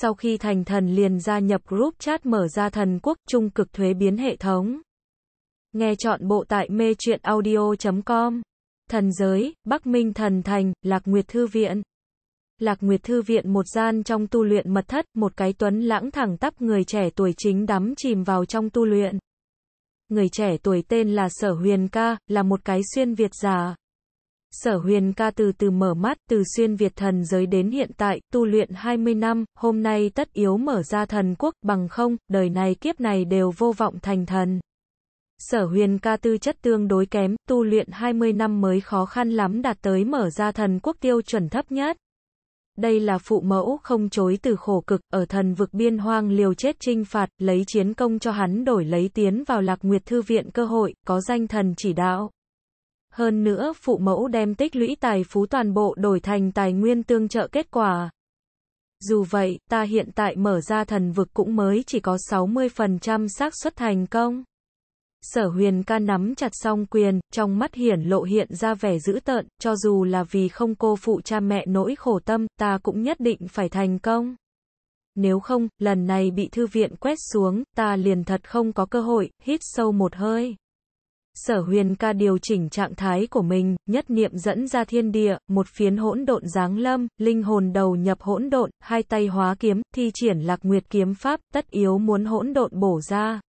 sau khi thành thần liền gia nhập group chat mở ra thần quốc trung cực thuế biến hệ thống. Nghe chọn bộ tại mê truyện audio.com. Thần giới, Bắc Minh thần thành, Lạc Nguyệt Thư Viện. Lạc Nguyệt Thư Viện một gian trong tu luyện mật thất, một cái tuấn lãng thẳng tắp người trẻ tuổi chính đắm chìm vào trong tu luyện. Người trẻ tuổi tên là Sở Huyền Ca, là một cái xuyên Việt giả. Sở huyền ca từ từ mở mắt, từ xuyên Việt thần giới đến hiện tại, tu luyện 20 năm, hôm nay tất yếu mở ra thần quốc, bằng không, đời này kiếp này đều vô vọng thành thần. Sở huyền ca tư chất tương đối kém, tu luyện 20 năm mới khó khăn lắm đạt tới mở ra thần quốc tiêu chuẩn thấp nhất. Đây là phụ mẫu không chối từ khổ cực, ở thần vực biên hoang liều chết trinh phạt, lấy chiến công cho hắn đổi lấy tiến vào lạc nguyệt thư viện cơ hội, có danh thần chỉ đạo. Hơn nữa phụ mẫu đem tích lũy tài phú toàn bộ đổi thành tài nguyên tương trợ kết quả. Dù vậy, ta hiện tại mở ra thần vực cũng mới chỉ có 60% xác suất thành công. Sở huyền ca nắm chặt song quyền, trong mắt hiển lộ hiện ra vẻ dữ tợn, cho dù là vì không cô phụ cha mẹ nỗi khổ tâm, ta cũng nhất định phải thành công. Nếu không, lần này bị thư viện quét xuống, ta liền thật không có cơ hội, hít sâu một hơi. Sở huyền ca điều chỉnh trạng thái của mình, nhất niệm dẫn ra thiên địa, một phiến hỗn độn giáng lâm, linh hồn đầu nhập hỗn độn, hai tay hóa kiếm, thi triển lạc nguyệt kiếm pháp, tất yếu muốn hỗn độn bổ ra.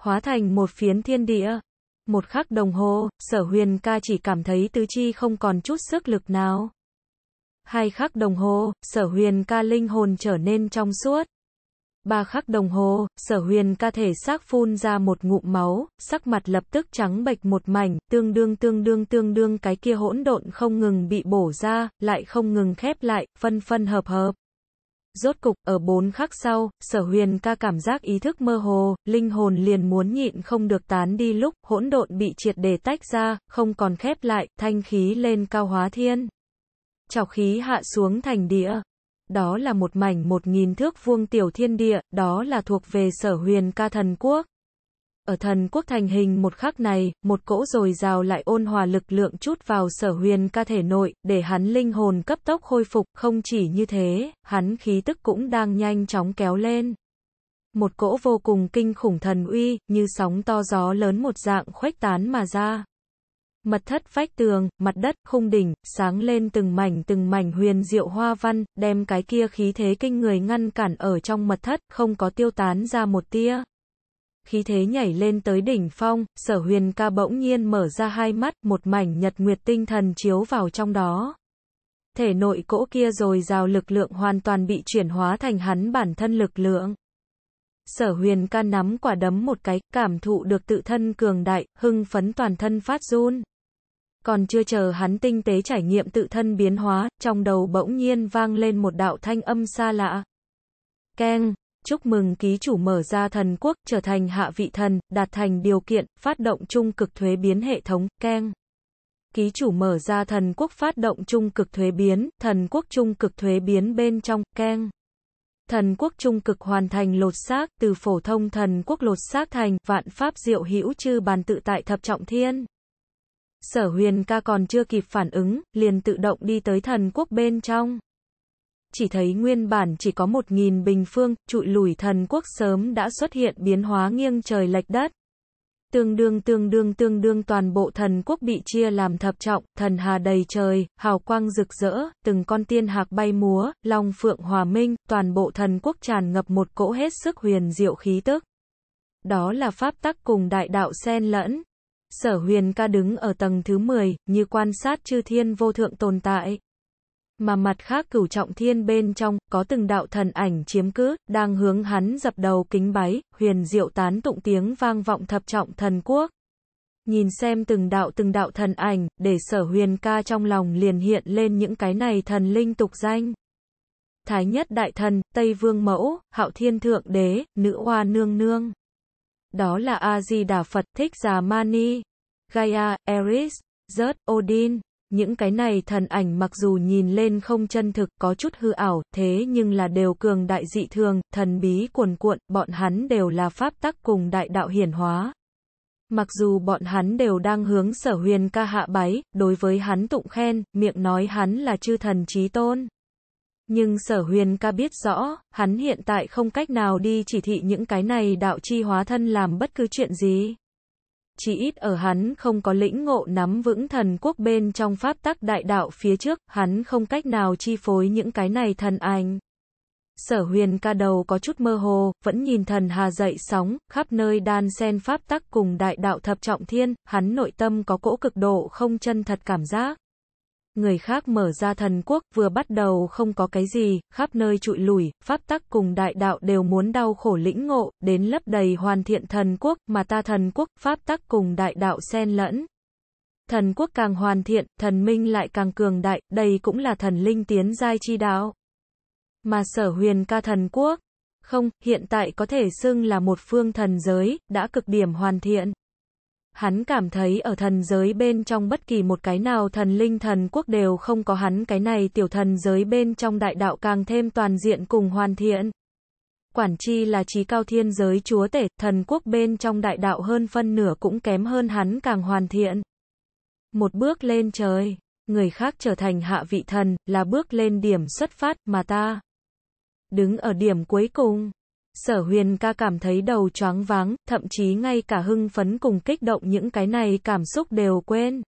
Hóa thành một phiến thiên địa. Một khắc đồng hồ, sở huyền ca chỉ cảm thấy tứ chi không còn chút sức lực nào. Hai khắc đồng hồ, sở huyền ca linh hồn trở nên trong suốt. Ba khắc đồng hồ, sở huyền ca thể xác phun ra một ngụm máu, sắc mặt lập tức trắng bệch một mảnh, tương đương tương đương tương đương cái kia hỗn độn không ngừng bị bổ ra, lại không ngừng khép lại, phân phân hợp hợp. Rốt cục, ở bốn khắc sau, sở huyền ca cảm giác ý thức mơ hồ, linh hồn liền muốn nhịn không được tán đi lúc, hỗn độn bị triệt để tách ra, không còn khép lại, thanh khí lên cao hóa thiên. Chào khí hạ xuống thành địa đó là một mảnh một nghìn thước vuông tiểu thiên địa, đó là thuộc về sở huyền ca thần quốc. Ở thần quốc thành hình một khắc này, một cỗ rồi rào lại ôn hòa lực lượng chút vào sở huyền ca thể nội, để hắn linh hồn cấp tốc khôi phục, không chỉ như thế, hắn khí tức cũng đang nhanh chóng kéo lên. Một cỗ vô cùng kinh khủng thần uy, như sóng to gió lớn một dạng khuếch tán mà ra. Mật thất vách tường, mặt đất, khung đỉnh, sáng lên từng mảnh từng mảnh huyền diệu hoa văn, đem cái kia khí thế kinh người ngăn cản ở trong mật thất, không có tiêu tán ra một tia. Khí thế nhảy lên tới đỉnh phong, sở huyền ca bỗng nhiên mở ra hai mắt, một mảnh nhật nguyệt tinh thần chiếu vào trong đó. Thể nội cỗ kia rồi rào lực lượng hoàn toàn bị chuyển hóa thành hắn bản thân lực lượng. Sở huyền ca nắm quả đấm một cái, cảm thụ được tự thân cường đại, hưng phấn toàn thân phát run. Còn chưa chờ hắn tinh tế trải nghiệm tự thân biến hóa, trong đầu bỗng nhiên vang lên một đạo thanh âm xa lạ. Keng, chúc mừng ký chủ mở ra thần quốc, trở thành hạ vị thần, đạt thành điều kiện, phát động trung cực thuế biến hệ thống, keng. Ký chủ mở ra thần quốc phát động trung cực thuế biến, thần quốc trung cực thuế biến bên trong, keng. Thần quốc trung cực hoàn thành lột xác, từ phổ thông thần quốc lột xác thành, vạn pháp diệu hữu chư bàn tự tại thập trọng thiên. Sở huyền ca còn chưa kịp phản ứng, liền tự động đi tới thần quốc bên trong. Chỉ thấy nguyên bản chỉ có một nghìn bình phương, trụi lùi thần quốc sớm đã xuất hiện biến hóa nghiêng trời lệch đất. Tương đương tương đương tương đương toàn bộ thần quốc bị chia làm thập trọng, thần hà đầy trời, hào quang rực rỡ, từng con tiên hạc bay múa, long phượng hòa minh, toàn bộ thần quốc tràn ngập một cỗ hết sức huyền diệu khí tức. Đó là pháp tắc cùng đại đạo xen lẫn. Sở huyền ca đứng ở tầng thứ 10, như quan sát chư thiên vô thượng tồn tại. Mà mặt khác cửu trọng thiên bên trong, có từng đạo thần ảnh chiếm cứ, đang hướng hắn dập đầu kính bái, huyền diệu tán tụng tiếng vang vọng thập trọng thần quốc. Nhìn xem từng đạo từng đạo thần ảnh, để sở huyền ca trong lòng liền hiện lên những cái này thần linh tục danh. Thái nhất đại thần, Tây vương mẫu, hạo thiên thượng đế, nữ hoa nương nương. Đó là A-di-đà Phật, Thích Già Mani, Gaia, Eris, Zert, Odin. Những cái này thần ảnh mặc dù nhìn lên không chân thực có chút hư ảo, thế nhưng là đều cường đại dị thường, thần bí cuồn cuộn, bọn hắn đều là pháp tắc cùng đại đạo hiển hóa. Mặc dù bọn hắn đều đang hướng sở huyền ca hạ bái, đối với hắn tụng khen, miệng nói hắn là chư thần trí tôn. Nhưng sở huyền ca biết rõ, hắn hiện tại không cách nào đi chỉ thị những cái này đạo chi hóa thân làm bất cứ chuyện gì. Chỉ ít ở hắn không có lĩnh ngộ nắm vững thần quốc bên trong pháp tắc đại đạo phía trước, hắn không cách nào chi phối những cái này thần anh. Sở huyền ca đầu có chút mơ hồ, vẫn nhìn thần hà dậy sóng, khắp nơi đan sen pháp tắc cùng đại đạo thập trọng thiên, hắn nội tâm có cỗ cực độ không chân thật cảm giác người khác mở ra thần quốc, vừa bắt đầu không có cái gì, khắp nơi trụi lùi pháp tắc cùng đại đạo đều muốn đau khổ lĩnh ngộ, đến lấp đầy hoàn thiện thần quốc, mà ta thần quốc, pháp tắc cùng đại đạo xen lẫn. Thần quốc càng hoàn thiện, thần minh lại càng cường đại, đây cũng là thần linh tiến giai chi đạo. Mà sở huyền ca thần quốc, không, hiện tại có thể xưng là một phương thần giới, đã cực điểm hoàn thiện. Hắn cảm thấy ở thần giới bên trong bất kỳ một cái nào thần linh thần quốc đều không có hắn cái này tiểu thần giới bên trong đại đạo càng thêm toàn diện cùng hoàn thiện. Quản chi là trí cao thiên giới chúa tể, thần quốc bên trong đại đạo hơn phân nửa cũng kém hơn hắn càng hoàn thiện. Một bước lên trời, người khác trở thành hạ vị thần, là bước lên điểm xuất phát, mà ta đứng ở điểm cuối cùng sở huyền ca cảm thấy đầu choáng váng, thậm chí ngay cả hưng phấn cùng kích động những cái này cảm xúc đều quên.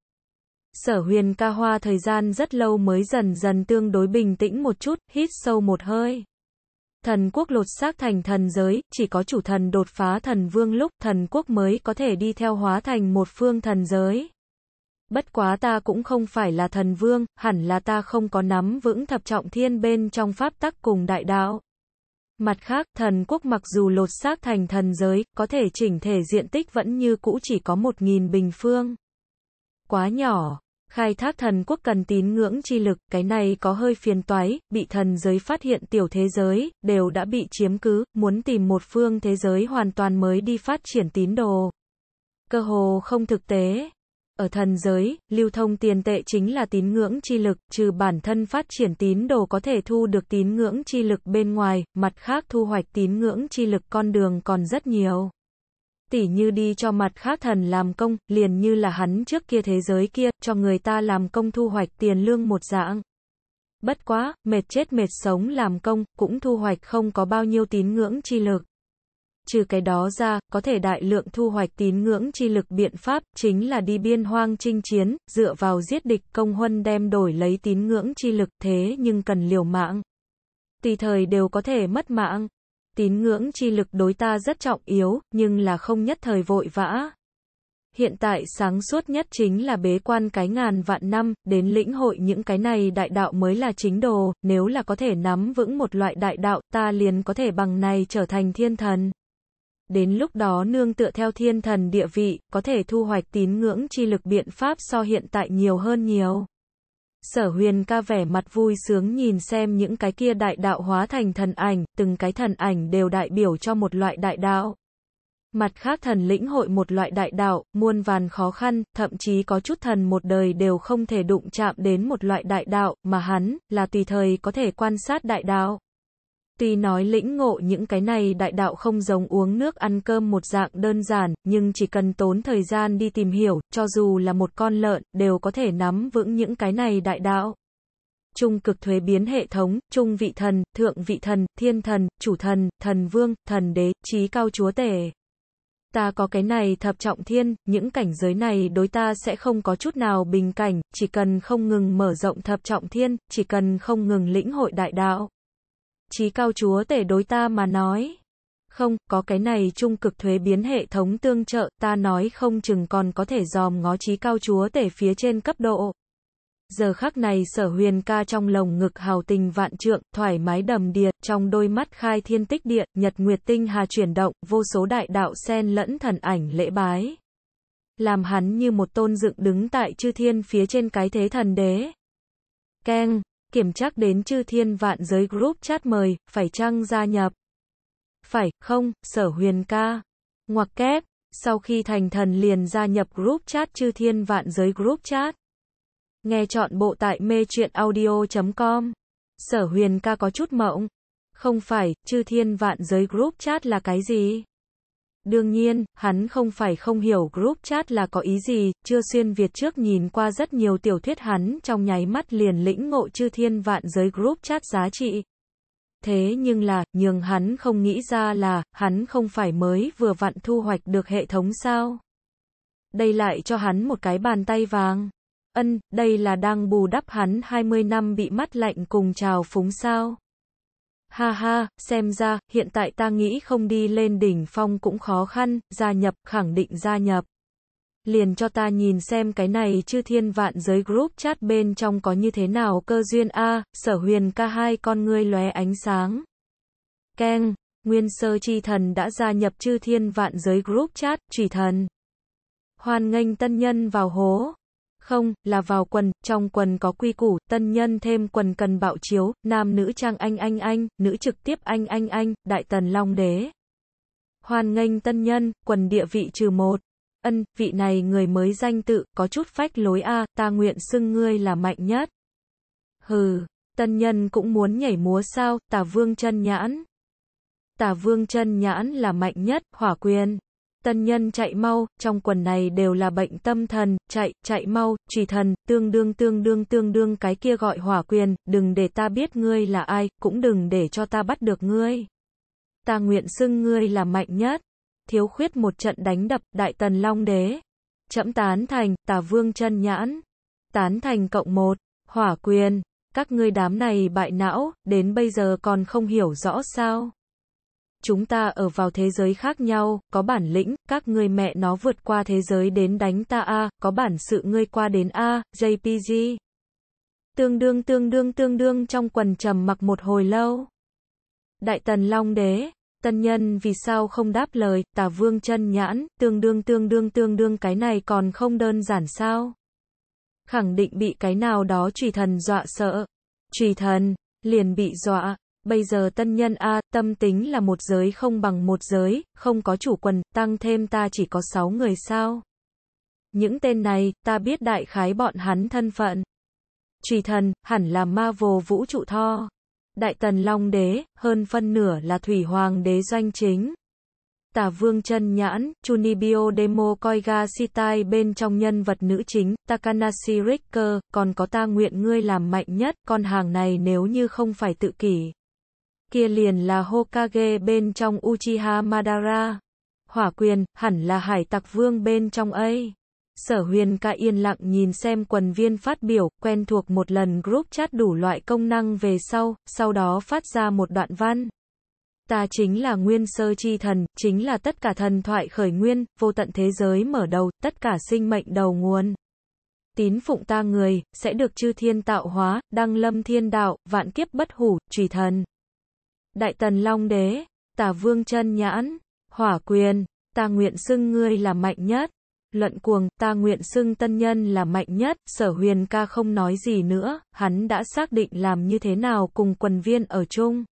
Sở huyền ca hoa thời gian rất lâu mới dần dần tương đối bình tĩnh một chút, hít sâu một hơi. Thần quốc lột xác thành thần giới, chỉ có chủ thần đột phá thần vương lúc thần quốc mới có thể đi theo hóa thành một phương thần giới. Bất quá ta cũng không phải là thần vương, hẳn là ta không có nắm vững thập trọng thiên bên trong pháp tắc cùng đại đạo. Mặt khác, thần quốc mặc dù lột xác thành thần giới, có thể chỉnh thể diện tích vẫn như cũ chỉ có 1.000 bình phương. Quá nhỏ. Khai thác thần quốc cần tín ngưỡng chi lực, cái này có hơi phiền toái, bị thần giới phát hiện tiểu thế giới, đều đã bị chiếm cứ, muốn tìm một phương thế giới hoàn toàn mới đi phát triển tín đồ. Cơ hồ không thực tế. Ở thần giới, lưu thông tiền tệ chính là tín ngưỡng chi lực, trừ bản thân phát triển tín đồ có thể thu được tín ngưỡng chi lực bên ngoài, mặt khác thu hoạch tín ngưỡng chi lực con đường còn rất nhiều. Tỉ như đi cho mặt khác thần làm công, liền như là hắn trước kia thế giới kia, cho người ta làm công thu hoạch tiền lương một dạng. Bất quá, mệt chết mệt sống làm công, cũng thu hoạch không có bao nhiêu tín ngưỡng chi lực. Trừ cái đó ra, có thể đại lượng thu hoạch tín ngưỡng chi lực biện pháp, chính là đi biên hoang chinh chiến, dựa vào giết địch công huân đem đổi lấy tín ngưỡng chi lực thế nhưng cần liều mạng. Tùy thời đều có thể mất mạng. Tín ngưỡng chi lực đối ta rất trọng yếu, nhưng là không nhất thời vội vã. Hiện tại sáng suốt nhất chính là bế quan cái ngàn vạn năm, đến lĩnh hội những cái này đại đạo mới là chính đồ, nếu là có thể nắm vững một loại đại đạo, ta liền có thể bằng này trở thành thiên thần đến lúc đó nương tựa theo thiên thần địa vị, có thể thu hoạch tín ngưỡng chi lực biện pháp so hiện tại nhiều hơn nhiều. Sở huyền ca vẻ mặt vui sướng nhìn xem những cái kia đại đạo hóa thành thần ảnh, từng cái thần ảnh đều đại biểu cho một loại đại đạo. Mặt khác thần lĩnh hội một loại đại đạo, muôn vàn khó khăn, thậm chí có chút thần một đời đều không thể đụng chạm đến một loại đại đạo, mà hắn, là tùy thời có thể quan sát đại đạo. Tuy nói lĩnh ngộ những cái này đại đạo không giống uống nước ăn cơm một dạng đơn giản, nhưng chỉ cần tốn thời gian đi tìm hiểu, cho dù là một con lợn, đều có thể nắm vững những cái này đại đạo. Trung cực thuế biến hệ thống, trung vị thần, thượng vị thần, thiên thần, chủ thần, thần vương, thần đế, trí cao chúa tể. Ta có cái này thập trọng thiên, những cảnh giới này đối ta sẽ không có chút nào bình cảnh, chỉ cần không ngừng mở rộng thập trọng thiên, chỉ cần không ngừng lĩnh hội đại đạo trí cao chúa tể đối ta mà nói. Không, có cái này trung cực thuế biến hệ thống tương trợ, ta nói không chừng còn có thể dòm ngó trí cao chúa tể phía trên cấp độ. Giờ khắc này sở huyền ca trong lồng ngực hào tình vạn trượng, thoải mái đầm đìa, trong đôi mắt khai thiên tích địa, nhật nguyệt tinh hà chuyển động, vô số đại đạo sen lẫn thần ảnh lễ bái. Làm hắn như một tôn dựng đứng tại chư thiên phía trên cái thế thần đế. Keng Kiểm chắc đến chư thiên vạn giới group chat mời, phải chăng gia nhập? Phải, không, sở huyền ca. Ngoặc kép, sau khi thành thần liền gia nhập group chat chư thiên vạn giới group chat. Nghe chọn bộ tại mê chuyện audio.com. Sở huyền ca có chút mộng. Không phải, chư thiên vạn giới group chat là cái gì? Đương nhiên, hắn không phải không hiểu group chat là có ý gì, chưa xuyên Việt trước nhìn qua rất nhiều tiểu thuyết hắn trong nháy mắt liền lĩnh ngộ chư thiên vạn giới group chat giá trị. Thế nhưng là, nhưng hắn không nghĩ ra là, hắn không phải mới vừa vặn thu hoạch được hệ thống sao. Đây lại cho hắn một cái bàn tay vàng. Ân, đây là đang bù đắp hắn 20 năm bị mắt lạnh cùng trào phúng sao. Ha ha, xem ra, hiện tại ta nghĩ không đi lên đỉnh phong cũng khó khăn, gia nhập, khẳng định gia nhập. Liền cho ta nhìn xem cái này chư thiên vạn giới group chat bên trong có như thế nào cơ duyên A, sở huyền ca hai con ngươi lóe ánh sáng. Keng, nguyên sơ chi thần đã gia nhập chư thiên vạn giới group chat, chỉ thần. Hoan nghênh tân nhân vào hố. Không, là vào quần, trong quần có quy củ, tân nhân thêm quần cần bạo chiếu, nam nữ trang anh anh anh, nữ trực tiếp anh anh anh, đại tần long đế. Hoan nghênh tân nhân, quần địa vị trừ một. Ân, vị này người mới danh tự, có chút phách lối a, ta nguyện xưng ngươi là mạnh nhất. Hừ, tân nhân cũng muốn nhảy múa sao, tả vương chân nhãn. Tả vương chân nhãn là mạnh nhất, hỏa quyền tân nhân chạy mau, trong quần này đều là bệnh tâm thần, chạy, chạy mau, trì thần, tương đương tương đương tương đương cái kia gọi hỏa quyền, đừng để ta biết ngươi là ai, cũng đừng để cho ta bắt được ngươi. Ta nguyện xưng ngươi là mạnh nhất. Thiếu khuyết một trận đánh đập, đại tần long đế. Chẫm tán thành, tà vương chân nhãn. Tán thành cộng một, hỏa quyền. Các ngươi đám này bại não, đến bây giờ còn không hiểu rõ sao chúng ta ở vào thế giới khác nhau, có bản lĩnh, các người mẹ nó vượt qua thế giới đến đánh ta a, có bản sự ngươi qua đến a, à, JPG. Tương đương tương đương tương đương trong quần trầm mặc một hồi lâu. Đại tần long đế, tân nhân vì sao không đáp lời, tà vương chân nhãn, tương đương tương đương tương đương cái này còn không đơn giản sao? Khẳng định bị cái nào đó trùy thần dọa sợ. Trùy thần, liền bị dọa, Bây giờ tân nhân A, tâm tính là một giới không bằng một giới, không có chủ quần, tăng thêm ta chỉ có sáu người sao. Những tên này, ta biết đại khái bọn hắn thân phận. Trùy thần, hẳn là ma vô vũ trụ tho. Đại tần long đế, hơn phân nửa là thủy hoàng đế doanh chính. Tả vương chân nhãn, chunibio Demo Koiga Sitai bên trong nhân vật nữ chính, Takanashi Ricker, còn có ta nguyện ngươi làm mạnh nhất, con hàng này nếu như không phải tự kỷ kia liền là Hokage bên trong Uchiha Madara. Hỏa quyền, hẳn là hải tặc vương bên trong ấy. Sở huyền ca yên lặng nhìn xem quần viên phát biểu, quen thuộc một lần group chat đủ loại công năng về sau, sau đó phát ra một đoạn văn. Ta chính là nguyên sơ chi thần, chính là tất cả thần thoại khởi nguyên, vô tận thế giới mở đầu, tất cả sinh mệnh đầu nguồn. Tín phụng ta người, sẽ được chư thiên tạo hóa, đăng lâm thiên đạo, vạn kiếp bất hủ, trùy thần. Đại Tần Long Đế, Tả Vương Chân Nhãn, Hỏa Quyền, ta nguyện xưng ngươi là mạnh nhất. Luận cuồng, ta nguyện xưng tân nhân là mạnh nhất, sở huyền ca không nói gì nữa, hắn đã xác định làm như thế nào cùng quần viên ở chung.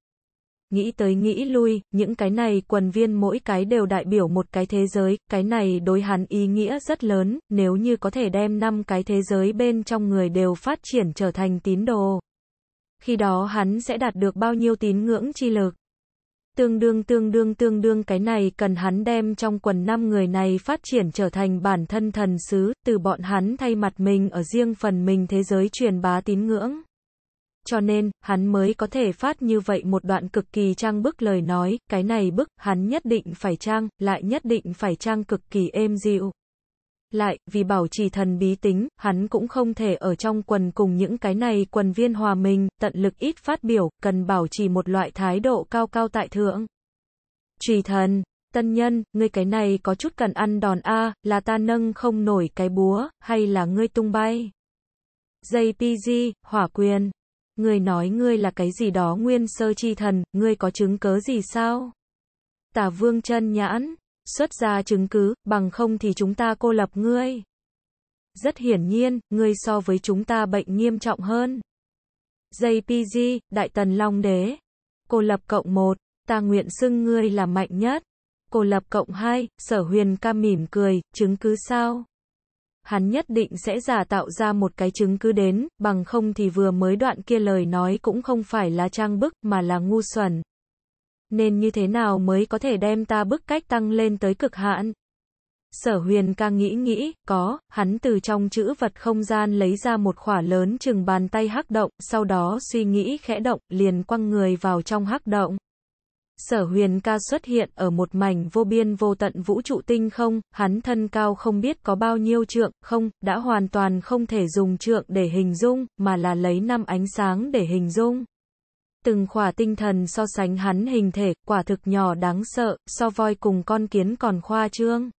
Nghĩ tới nghĩ lui, những cái này quần viên mỗi cái đều đại biểu một cái thế giới, cái này đối hắn ý nghĩa rất lớn, nếu như có thể đem năm cái thế giới bên trong người đều phát triển trở thành tín đồ khi đó hắn sẽ đạt được bao nhiêu tín ngưỡng chi lực. Tương đương tương đương tương đương cái này cần hắn đem trong quần năm người này phát triển trở thành bản thân thần sứ, từ bọn hắn thay mặt mình ở riêng phần mình thế giới truyền bá tín ngưỡng. Cho nên, hắn mới có thể phát như vậy một đoạn cực kỳ trang bức lời nói, cái này bức, hắn nhất định phải trang, lại nhất định phải trang cực kỳ êm dịu. Lại, vì bảo trì thần bí tính, hắn cũng không thể ở trong quần cùng những cái này quần viên hòa mình, tận lực ít phát biểu, cần bảo trì một loại thái độ cao cao tại thượng. Trì thần, tân nhân, ngươi cái này có chút cần ăn đòn a, là ta nâng không nổi cái búa, hay là ngươi tung bay? JPG, hỏa quyền. Ngươi nói ngươi là cái gì đó nguyên sơ trì thần, ngươi có chứng cớ gì sao? Tả vương chân nhãn, xuất ra chứng cứ, bằng không thì chúng ta cô lập ngươi. Rất hiển nhiên, ngươi so với chúng ta bệnh nghiêm trọng hơn. JPG, Đại Tần Long Đế. Cô lập cộng 1, ta nguyện xưng ngươi là mạnh nhất. Cô lập cộng 2, sở huyền ca mỉm cười, chứng cứ sao? Hắn nhất định sẽ giả tạo ra một cái chứng cứ đến, bằng không thì vừa mới đoạn kia lời nói cũng không phải là trang bức mà là ngu xuẩn nên như thế nào mới có thể đem ta bức cách tăng lên tới cực hạn? Sở huyền càng nghĩ nghĩ, có, hắn từ trong chữ vật không gian lấy ra một khỏa lớn chừng bàn tay hắc động, sau đó suy nghĩ khẽ động, liền quăng người vào trong hắc động. Sở huyền ca xuất hiện ở một mảnh vô biên vô tận vũ trụ tinh không, hắn thân cao không biết có bao nhiêu trượng, không, đã hoàn toàn không thể dùng trượng để hình dung, mà là lấy năm ánh sáng để hình dung từng khỏa tinh thần so sánh hắn hình thể, quả thực nhỏ đáng sợ, so voi cùng con kiến còn khoa trương.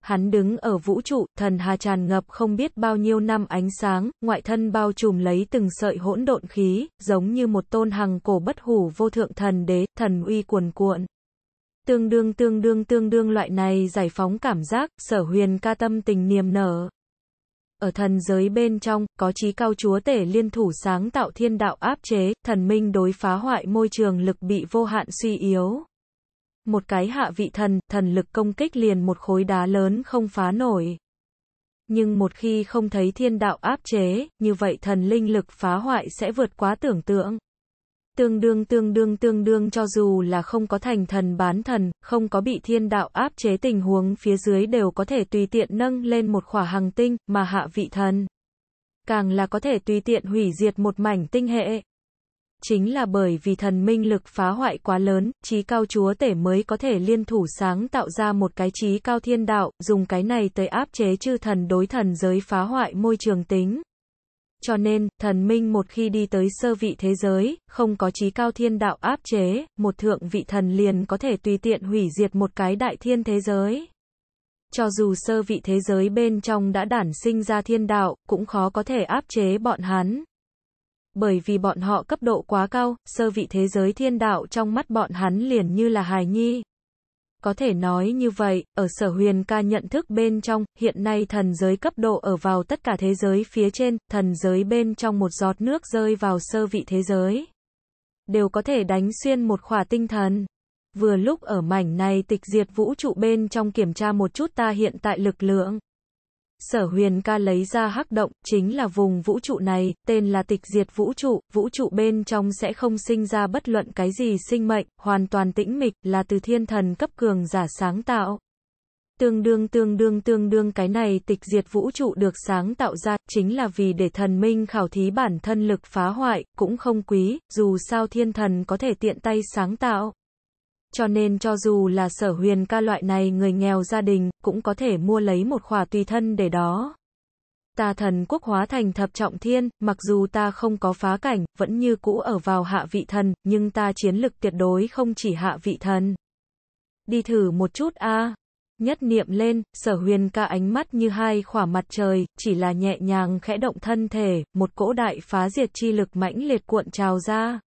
Hắn đứng ở vũ trụ, thần hà tràn ngập không biết bao nhiêu năm ánh sáng, ngoại thân bao trùm lấy từng sợi hỗn độn khí, giống như một tôn hằng cổ bất hủ vô thượng thần đế, thần uy cuồn cuộn. Tương đương tương đương tương đương loại này giải phóng cảm giác, sở huyền ca tâm tình niềm nở ở thần giới bên trong, có trí cao chúa tể liên thủ sáng tạo thiên đạo áp chế, thần minh đối phá hoại môi trường lực bị vô hạn suy yếu. Một cái hạ vị thần, thần lực công kích liền một khối đá lớn không phá nổi. Nhưng một khi không thấy thiên đạo áp chế, như vậy thần linh lực phá hoại sẽ vượt quá tưởng tượng tương đương tương đương tương đương cho dù là không có thành thần bán thần, không có bị thiên đạo áp chế tình huống phía dưới đều có thể tùy tiện nâng lên một khỏa hàng tinh, mà hạ vị thần. Càng là có thể tùy tiện hủy diệt một mảnh tinh hệ. Chính là bởi vì thần minh lực phá hoại quá lớn, trí cao chúa tể mới có thể liên thủ sáng tạo ra một cái trí cao thiên đạo, dùng cái này tới áp chế chư thần đối thần giới phá hoại môi trường tính. Cho nên, thần minh một khi đi tới sơ vị thế giới, không có trí cao thiên đạo áp chế, một thượng vị thần liền có thể tùy tiện hủy diệt một cái đại thiên thế giới. Cho dù sơ vị thế giới bên trong đã đản sinh ra thiên đạo, cũng khó có thể áp chế bọn hắn. Bởi vì bọn họ cấp độ quá cao, sơ vị thế giới thiên đạo trong mắt bọn hắn liền như là hài nhi, có thể nói như vậy, ở sở huyền ca nhận thức bên trong, hiện nay thần giới cấp độ ở vào tất cả thế giới phía trên, thần giới bên trong một giọt nước rơi vào sơ vị thế giới. Đều có thể đánh xuyên một khỏa tinh thần. Vừa lúc ở mảnh này tịch diệt vũ trụ bên trong kiểm tra một chút ta hiện tại lực lượng sở huyền ca lấy ra hắc động, chính là vùng vũ trụ này, tên là tịch diệt vũ trụ, vũ trụ bên trong sẽ không sinh ra bất luận cái gì sinh mệnh, hoàn toàn tĩnh mịch, là từ thiên thần cấp cường giả sáng tạo. Tương đương tương đương tương đương cái này tịch diệt vũ trụ được sáng tạo ra, chính là vì để thần minh khảo thí bản thân lực phá hoại, cũng không quý, dù sao thiên thần có thể tiện tay sáng tạo. Cho nên cho dù là sở huyền ca loại này người nghèo gia đình, cũng có thể mua lấy một khỏa tùy thân để đó. Ta thần quốc hóa thành thập trọng thiên, mặc dù ta không có phá cảnh, vẫn như cũ ở vào hạ vị thần, nhưng ta chiến lực tuyệt đối không chỉ hạ vị thần. Đi thử một chút a à. Nhất niệm lên, sở huyền ca ánh mắt như hai khỏa mặt trời, chỉ là nhẹ nhàng khẽ động thân thể, một cỗ đại phá diệt chi lực mãnh liệt cuộn trào ra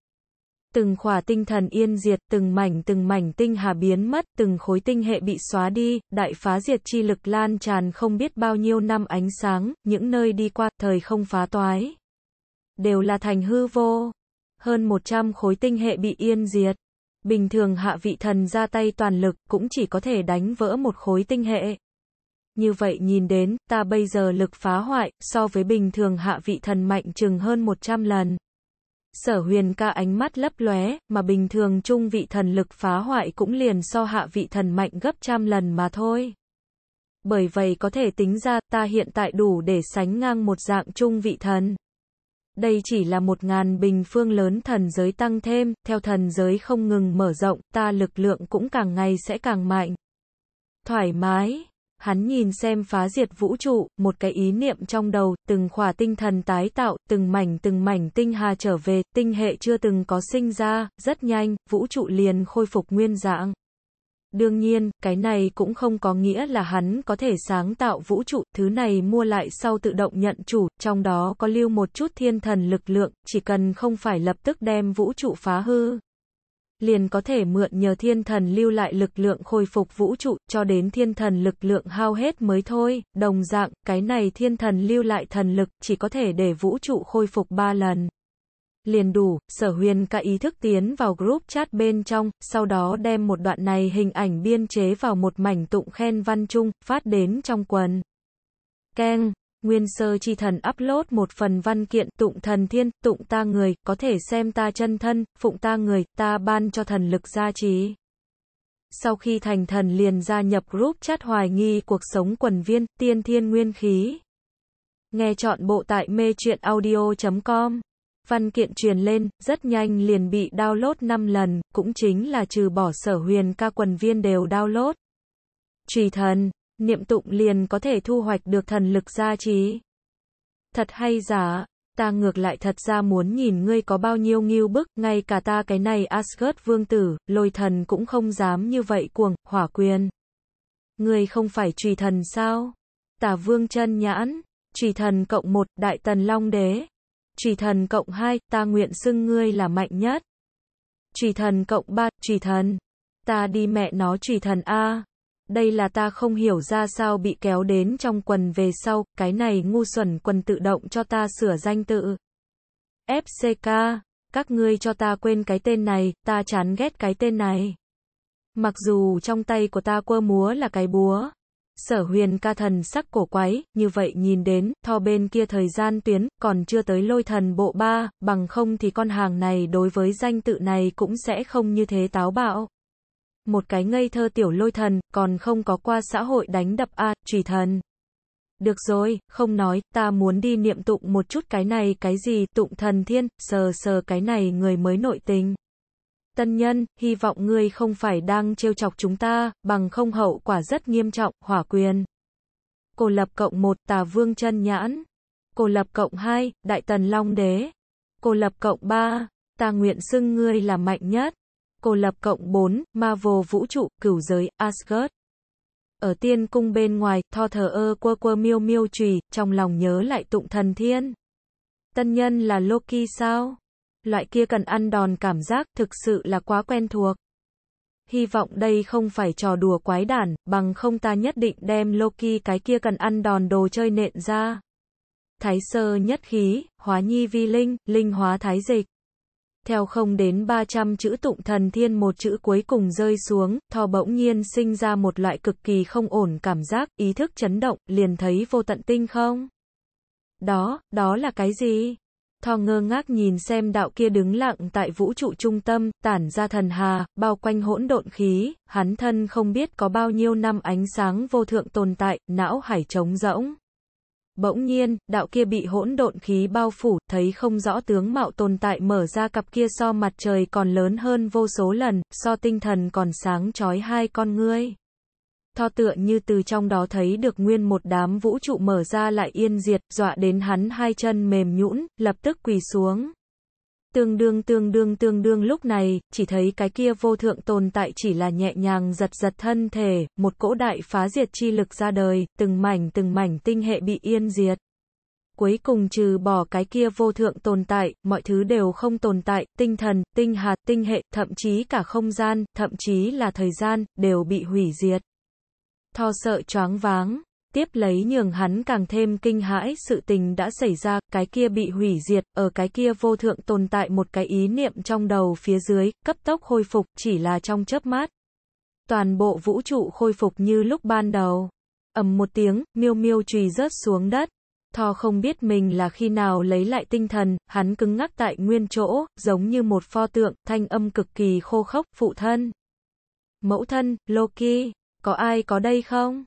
từng khỏa tinh thần yên diệt, từng mảnh từng mảnh tinh hà biến mất, từng khối tinh hệ bị xóa đi, đại phá diệt chi lực lan tràn không biết bao nhiêu năm ánh sáng, những nơi đi qua, thời không phá toái. Đều là thành hư vô. Hơn 100 khối tinh hệ bị yên diệt. Bình thường hạ vị thần ra tay toàn lực, cũng chỉ có thể đánh vỡ một khối tinh hệ. Như vậy nhìn đến, ta bây giờ lực phá hoại, so với bình thường hạ vị thần mạnh chừng hơn 100 lần. Sở huyền ca ánh mắt lấp lóe, mà bình thường trung vị thần lực phá hoại cũng liền so hạ vị thần mạnh gấp trăm lần mà thôi. Bởi vậy có thể tính ra ta hiện tại đủ để sánh ngang một dạng trung vị thần. Đây chỉ là một ngàn bình phương lớn thần giới tăng thêm, theo thần giới không ngừng mở rộng, ta lực lượng cũng càng ngày sẽ càng mạnh. Thoải mái, Hắn nhìn xem phá diệt vũ trụ, một cái ý niệm trong đầu, từng khỏa tinh thần tái tạo, từng mảnh từng mảnh tinh hà trở về, tinh hệ chưa từng có sinh ra, rất nhanh, vũ trụ liền khôi phục nguyên dạng. Đương nhiên, cái này cũng không có nghĩa là hắn có thể sáng tạo vũ trụ, thứ này mua lại sau tự động nhận chủ, trong đó có lưu một chút thiên thần lực lượng, chỉ cần không phải lập tức đem vũ trụ phá hư, liền có thể mượn nhờ thiên thần lưu lại lực lượng khôi phục vũ trụ, cho đến thiên thần lực lượng hao hết mới thôi. Đồng dạng, cái này thiên thần lưu lại thần lực, chỉ có thể để vũ trụ khôi phục 3 lần. Liền đủ, sở huyền cả ý thức tiến vào group chat bên trong, sau đó đem một đoạn này hình ảnh biên chế vào một mảnh tụng khen văn chung, phát đến trong quần. Keng Nguyên sơ chi thần upload một phần văn kiện, tụng thần thiên, tụng ta người, có thể xem ta chân thân, phụng ta người, ta ban cho thần lực gia trí. Sau khi thành thần liền gia nhập group chat hoài nghi cuộc sống quần viên, tiên thiên nguyên khí. Nghe chọn bộ tại mê truyện audio.com. Văn kiện truyền lên, rất nhanh liền bị download 5 lần, cũng chính là trừ bỏ sở huyền ca quần viên đều download. trì thần niệm tụng liền có thể thu hoạch được thần lực gia trí. Thật hay giả, ta ngược lại thật ra muốn nhìn ngươi có bao nhiêu nghiêu bức, ngay cả ta cái này Asgard vương tử, lôi thần cũng không dám như vậy cuồng, hỏa quyền. Ngươi không phải trùy thần sao? Tà vương chân nhãn, trùy thần cộng một, đại tần long đế. Trùy thần cộng hai, ta nguyện xưng ngươi là mạnh nhất. Trùy thần cộng ba, trùy thần. Ta đi mẹ nó trùy thần A đây là ta không hiểu ra sao bị kéo đến trong quần về sau, cái này ngu xuẩn quần tự động cho ta sửa danh tự. FCK, các ngươi cho ta quên cái tên này, ta chán ghét cái tên này. Mặc dù trong tay của ta quơ múa là cái búa. Sở huyền ca thần sắc cổ quái, như vậy nhìn đến, thò bên kia thời gian tuyến, còn chưa tới lôi thần bộ ba, bằng không thì con hàng này đối với danh tự này cũng sẽ không như thế táo bạo. Một cái ngây thơ tiểu lôi thần, còn không có qua xã hội đánh đập a, à, thần. Được rồi, không nói, ta muốn đi niệm tụng một chút cái này cái gì, tụng thần thiên, sờ sờ cái này người mới nội tình. Tân nhân, hy vọng ngươi không phải đang trêu chọc chúng ta, bằng không hậu quả rất nghiêm trọng, hỏa quyền. Cô lập cộng một tà vương chân nhãn. Cô lập cộng hai đại tần long đế. Cô lập cộng ba ta nguyện xưng ngươi là mạnh nhất cô lập cộng 4, Marvel vũ trụ, cửu giới, Asgard. Ở tiên cung bên ngoài, Thor thờ ơ quơ quơ miêu miêu trùy, trong lòng nhớ lại tụng thần thiên. Tân nhân là Loki sao? Loại kia cần ăn đòn cảm giác, thực sự là quá quen thuộc. Hy vọng đây không phải trò đùa quái đản, bằng không ta nhất định đem Loki cái kia cần ăn đòn đồ chơi nện ra. Thái sơ nhất khí, hóa nhi vi linh, linh hóa thái dịch theo không đến 300 chữ tụng thần thiên một chữ cuối cùng rơi xuống, thò bỗng nhiên sinh ra một loại cực kỳ không ổn cảm giác, ý thức chấn động, liền thấy vô tận tinh không? Đó, đó là cái gì? Thò ngơ ngác nhìn xem đạo kia đứng lặng tại vũ trụ trung tâm, tản ra thần hà, bao quanh hỗn độn khí, hắn thân không biết có bao nhiêu năm ánh sáng vô thượng tồn tại, não hải trống rỗng. Bỗng nhiên, đạo kia bị hỗn độn khí bao phủ, thấy không rõ tướng mạo tồn tại mở ra cặp kia so mặt trời còn lớn hơn vô số lần, so tinh thần còn sáng chói hai con ngươi. Tho tựa như từ trong đó thấy được nguyên một đám vũ trụ mở ra lại yên diệt, dọa đến hắn hai chân mềm nhũn, lập tức quỳ xuống. Tương đương tương đương tương đương lúc này, chỉ thấy cái kia vô thượng tồn tại chỉ là nhẹ nhàng giật giật thân thể, một cỗ đại phá diệt chi lực ra đời, từng mảnh từng mảnh tinh hệ bị yên diệt. Cuối cùng trừ bỏ cái kia vô thượng tồn tại, mọi thứ đều không tồn tại, tinh thần, tinh hạt, tinh hệ, thậm chí cả không gian, thậm chí là thời gian, đều bị hủy diệt. Tho sợ choáng váng. Tiếp lấy nhường hắn càng thêm kinh hãi sự tình đã xảy ra, cái kia bị hủy diệt, ở cái kia vô thượng tồn tại một cái ý niệm trong đầu phía dưới, cấp tốc khôi phục, chỉ là trong chớp mắt Toàn bộ vũ trụ khôi phục như lúc ban đầu. ầm một tiếng, miêu miêu trùy rớt xuống đất. Thò không biết mình là khi nào lấy lại tinh thần, hắn cứng ngắc tại nguyên chỗ, giống như một pho tượng, thanh âm cực kỳ khô khốc, phụ thân. Mẫu thân, Loki, có ai có đây không?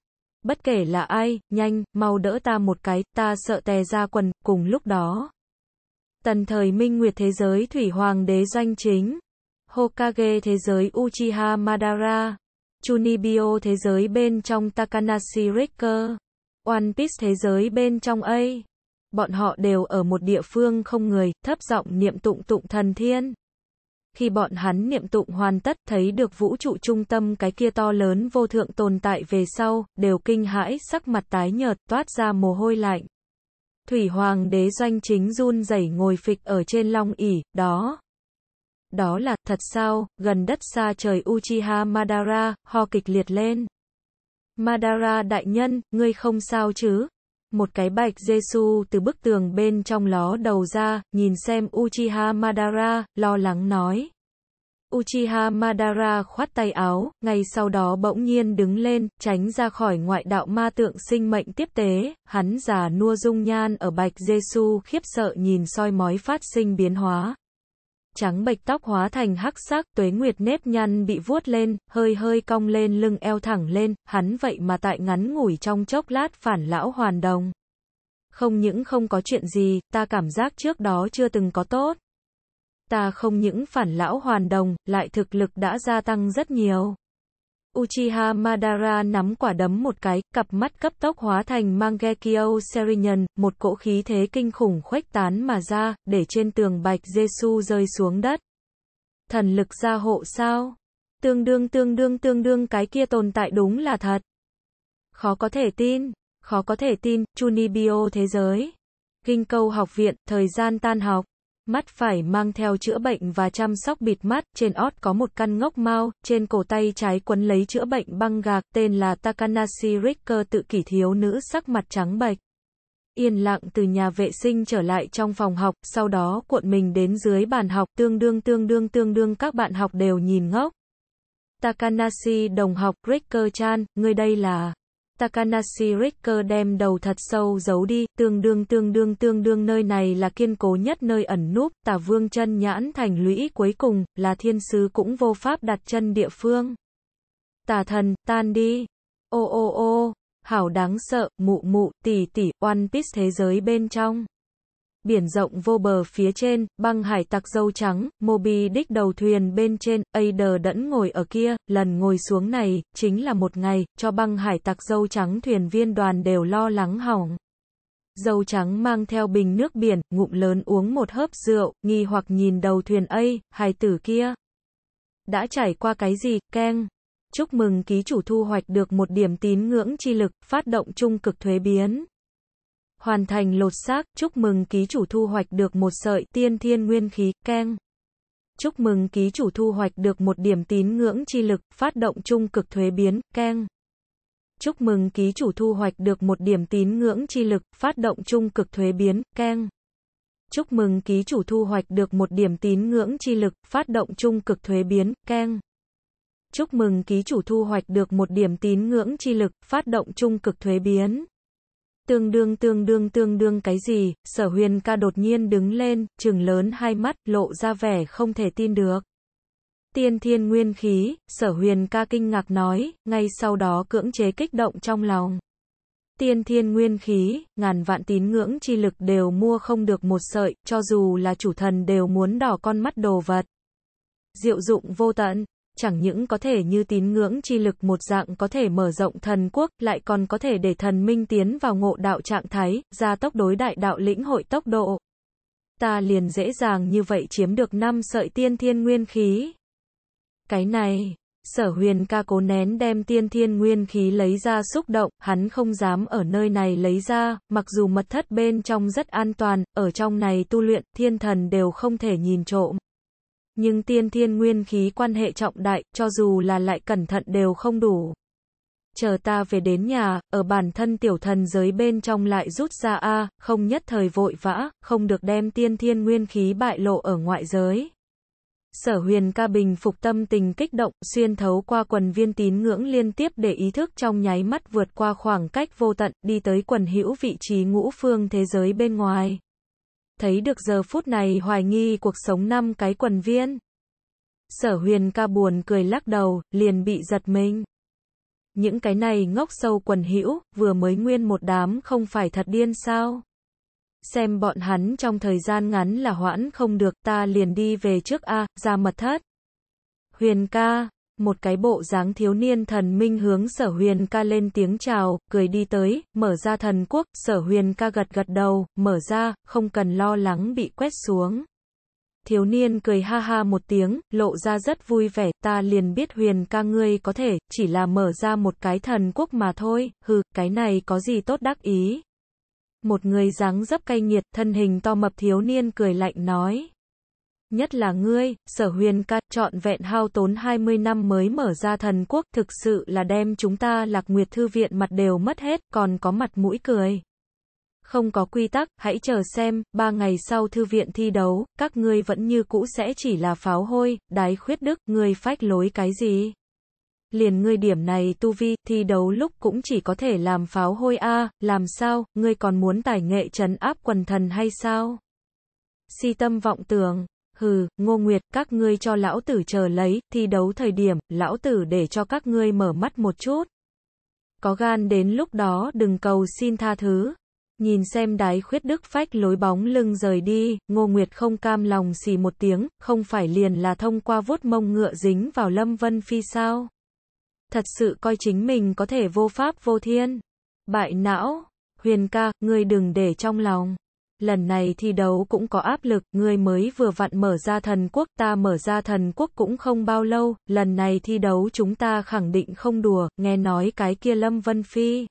bất kể là ai, nhanh, mau đỡ ta một cái, ta sợ tè ra quần, cùng lúc đó. Tần thời minh nguyệt thế giới thủy hoàng đế doanh chính, Hokage thế giới Uchiha Madara, Chunibyo thế giới bên trong Takanashi Riker, One Piece thế giới bên trong A. Bọn họ đều ở một địa phương không người, thấp giọng niệm tụng tụng thần thiên. Khi bọn hắn niệm tụng hoàn tất thấy được vũ trụ trung tâm cái kia to lớn vô thượng tồn tại về sau, đều kinh hãi sắc mặt tái nhợt toát ra mồ hôi lạnh. Thủy Hoàng đế doanh chính run rẩy ngồi phịch ở trên long ỉ, đó. Đó là, thật sao, gần đất xa trời Uchiha Madara, ho kịch liệt lên. Madara đại nhân, ngươi không sao chứ? một cái bạch Jesu từ bức tường bên trong ló đầu ra, nhìn xem Uchiha Madara, lo lắng nói. Uchiha Madara khoát tay áo, ngay sau đó bỗng nhiên đứng lên, tránh ra khỏi ngoại đạo ma tượng sinh mệnh tiếp tế, hắn già nua dung nhan ở bạch Jesu khiếp sợ nhìn soi mói phát sinh biến hóa, trắng bạch tóc hóa thành hắc sắc, tuế nguyệt nếp nhăn bị vuốt lên, hơi hơi cong lên lưng eo thẳng lên, hắn vậy mà tại ngắn ngủi trong chốc lát phản lão hoàn đồng. Không những không có chuyện gì, ta cảm giác trước đó chưa từng có tốt. Ta không những phản lão hoàn đồng, lại thực lực đã gia tăng rất nhiều. Uchiha Madara nắm quả đấm một cái, cặp mắt cấp tốc hóa thành Mangekyo Serinyan, một cỗ khí thế kinh khủng khuếch tán mà ra, để trên tường bạch Jesu rơi xuống đất. Thần lực gia hộ sao? Tương đương tương đương tương đương cái kia tồn tại đúng là thật. Khó có thể tin, khó có thể tin, Chunibyo thế giới. Kinh câu học viện, thời gian tan học. Mắt phải mang theo chữa bệnh và chăm sóc bịt mắt, trên ót có một căn ngốc mau, trên cổ tay trái quấn lấy chữa bệnh băng gạc tên là Takanashi Ricker tự kỷ thiếu nữ sắc mặt trắng bệch. Yên lặng từ nhà vệ sinh trở lại trong phòng học, sau đó cuộn mình đến dưới bàn học tương đương tương đương tương đương các bạn học đều nhìn ngốc. Takanashi đồng học Ricker chan, người đây là... Takanashi Ricker đem đầu thật sâu giấu đi, tương đương tương đương tương đương nơi này là kiên cố nhất nơi ẩn núp, tả vương chân nhãn thành lũy cuối cùng, là thiên sứ cũng vô pháp đặt chân địa phương. Tả thần, tan đi. Ô ô ô, hảo đáng sợ, mụ mụ, tỷ tỷ, One Piece thế giới bên trong biển rộng vô bờ phía trên, băng hải tặc dâu trắng, Moby Dick đầu thuyền bên trên, Ader đẫn ngồi ở kia, lần ngồi xuống này, chính là một ngày, cho băng hải tặc dâu trắng thuyền viên đoàn đều lo lắng hỏng. Dâu trắng mang theo bình nước biển, ngụm lớn uống một hớp rượu, nghi hoặc nhìn đầu thuyền ấy, hài tử kia. Đã trải qua cái gì, keng? Chúc mừng ký chủ thu hoạch được một điểm tín ngưỡng chi lực, phát động trung cực thuế biến hoàn thành lột xác, chúc mừng ký chủ thu hoạch được một sợi tiên thiên nguyên khí, keng. Chúc mừng ký chủ thu hoạch được một điểm tín ngưỡng chi lực, phát động trung cực thuế biến, keng. Chúc mừng ký chủ thu hoạch được một điểm tín ngưỡng chi lực, phát động trung cực thuế biến, keng. Chúc mừng ký chủ thu hoạch được một điểm tín ngưỡng chi lực, phát động trung cực thuế biến, keng. Chúc mừng ký chủ thu hoạch được một điểm tín ngưỡng chi lực, phát động trung cực thuế biến. Tương đương tương đương tương đương cái gì, sở huyền ca đột nhiên đứng lên, trừng lớn hai mắt, lộ ra vẻ không thể tin được. Tiên thiên nguyên khí, sở huyền ca kinh ngạc nói, ngay sau đó cưỡng chế kích động trong lòng. Tiên thiên nguyên khí, ngàn vạn tín ngưỡng chi lực đều mua không được một sợi, cho dù là chủ thần đều muốn đỏ con mắt đồ vật. Diệu dụng vô tận, chẳng những có thể như tín ngưỡng chi lực một dạng có thể mở rộng thần quốc, lại còn có thể để thần minh tiến vào ngộ đạo trạng thái, gia tốc đối đại đạo lĩnh hội tốc độ. Ta liền dễ dàng như vậy chiếm được năm sợi tiên thiên nguyên khí. Cái này, sở huyền ca cố nén đem tiên thiên nguyên khí lấy ra xúc động, hắn không dám ở nơi này lấy ra, mặc dù mật thất bên trong rất an toàn, ở trong này tu luyện, thiên thần đều không thể nhìn trộm nhưng tiên thiên nguyên khí quan hệ trọng đại, cho dù là lại cẩn thận đều không đủ. Chờ ta về đến nhà, ở bản thân tiểu thần giới bên trong lại rút ra A, không nhất thời vội vã, không được đem tiên thiên nguyên khí bại lộ ở ngoại giới. Sở huyền ca bình phục tâm tình kích động, xuyên thấu qua quần viên tín ngưỡng liên tiếp để ý thức trong nháy mắt vượt qua khoảng cách vô tận, đi tới quần hữu vị trí ngũ phương thế giới bên ngoài thấy được giờ phút này hoài nghi cuộc sống năm cái quần viên. Sở huyền ca buồn cười lắc đầu, liền bị giật mình. Những cái này ngốc sâu quần hữu vừa mới nguyên một đám không phải thật điên sao. Xem bọn hắn trong thời gian ngắn là hoãn không được ta liền đi về trước A, ra mật thất. Huyền ca, một cái bộ dáng thiếu niên thần minh hướng sở huyền ca lên tiếng chào, cười đi tới, mở ra thần quốc, sở huyền ca gật gật đầu, mở ra, không cần lo lắng bị quét xuống. Thiếu niên cười ha ha một tiếng, lộ ra rất vui vẻ, ta liền biết huyền ca ngươi có thể, chỉ là mở ra một cái thần quốc mà thôi, hừ, cái này có gì tốt đắc ý. Một người dáng dấp cay nghiệt, thân hình to mập thiếu niên cười lạnh nói. Nhất là ngươi, sở huyền ca, trọn vẹn hao tốn 20 năm mới mở ra thần quốc, thực sự là đem chúng ta lạc nguyệt thư viện mặt đều mất hết, còn có mặt mũi cười. Không có quy tắc, hãy chờ xem, ba ngày sau thư viện thi đấu, các ngươi vẫn như cũ sẽ chỉ là pháo hôi, đái khuyết đức, ngươi phách lối cái gì? Liền ngươi điểm này tu vi, thi đấu lúc cũng chỉ có thể làm pháo hôi a làm sao, ngươi còn muốn tài nghệ trấn áp quần thần hay sao? Si tâm vọng tưởng hừ, ngô nguyệt, các ngươi cho lão tử chờ lấy, thi đấu thời điểm, lão tử để cho các ngươi mở mắt một chút. Có gan đến lúc đó đừng cầu xin tha thứ. Nhìn xem đái khuyết đức phách lối bóng lưng rời đi, ngô nguyệt không cam lòng xì một tiếng, không phải liền là thông qua vuốt mông ngựa dính vào lâm vân phi sao. Thật sự coi chính mình có thể vô pháp vô thiên. Bại não, huyền ca, ngươi đừng để trong lòng lần này thi đấu cũng có áp lực, ngươi mới vừa vặn mở ra thần quốc, ta mở ra thần quốc cũng không bao lâu, lần này thi đấu chúng ta khẳng định không đùa, nghe nói cái kia Lâm Vân Phi.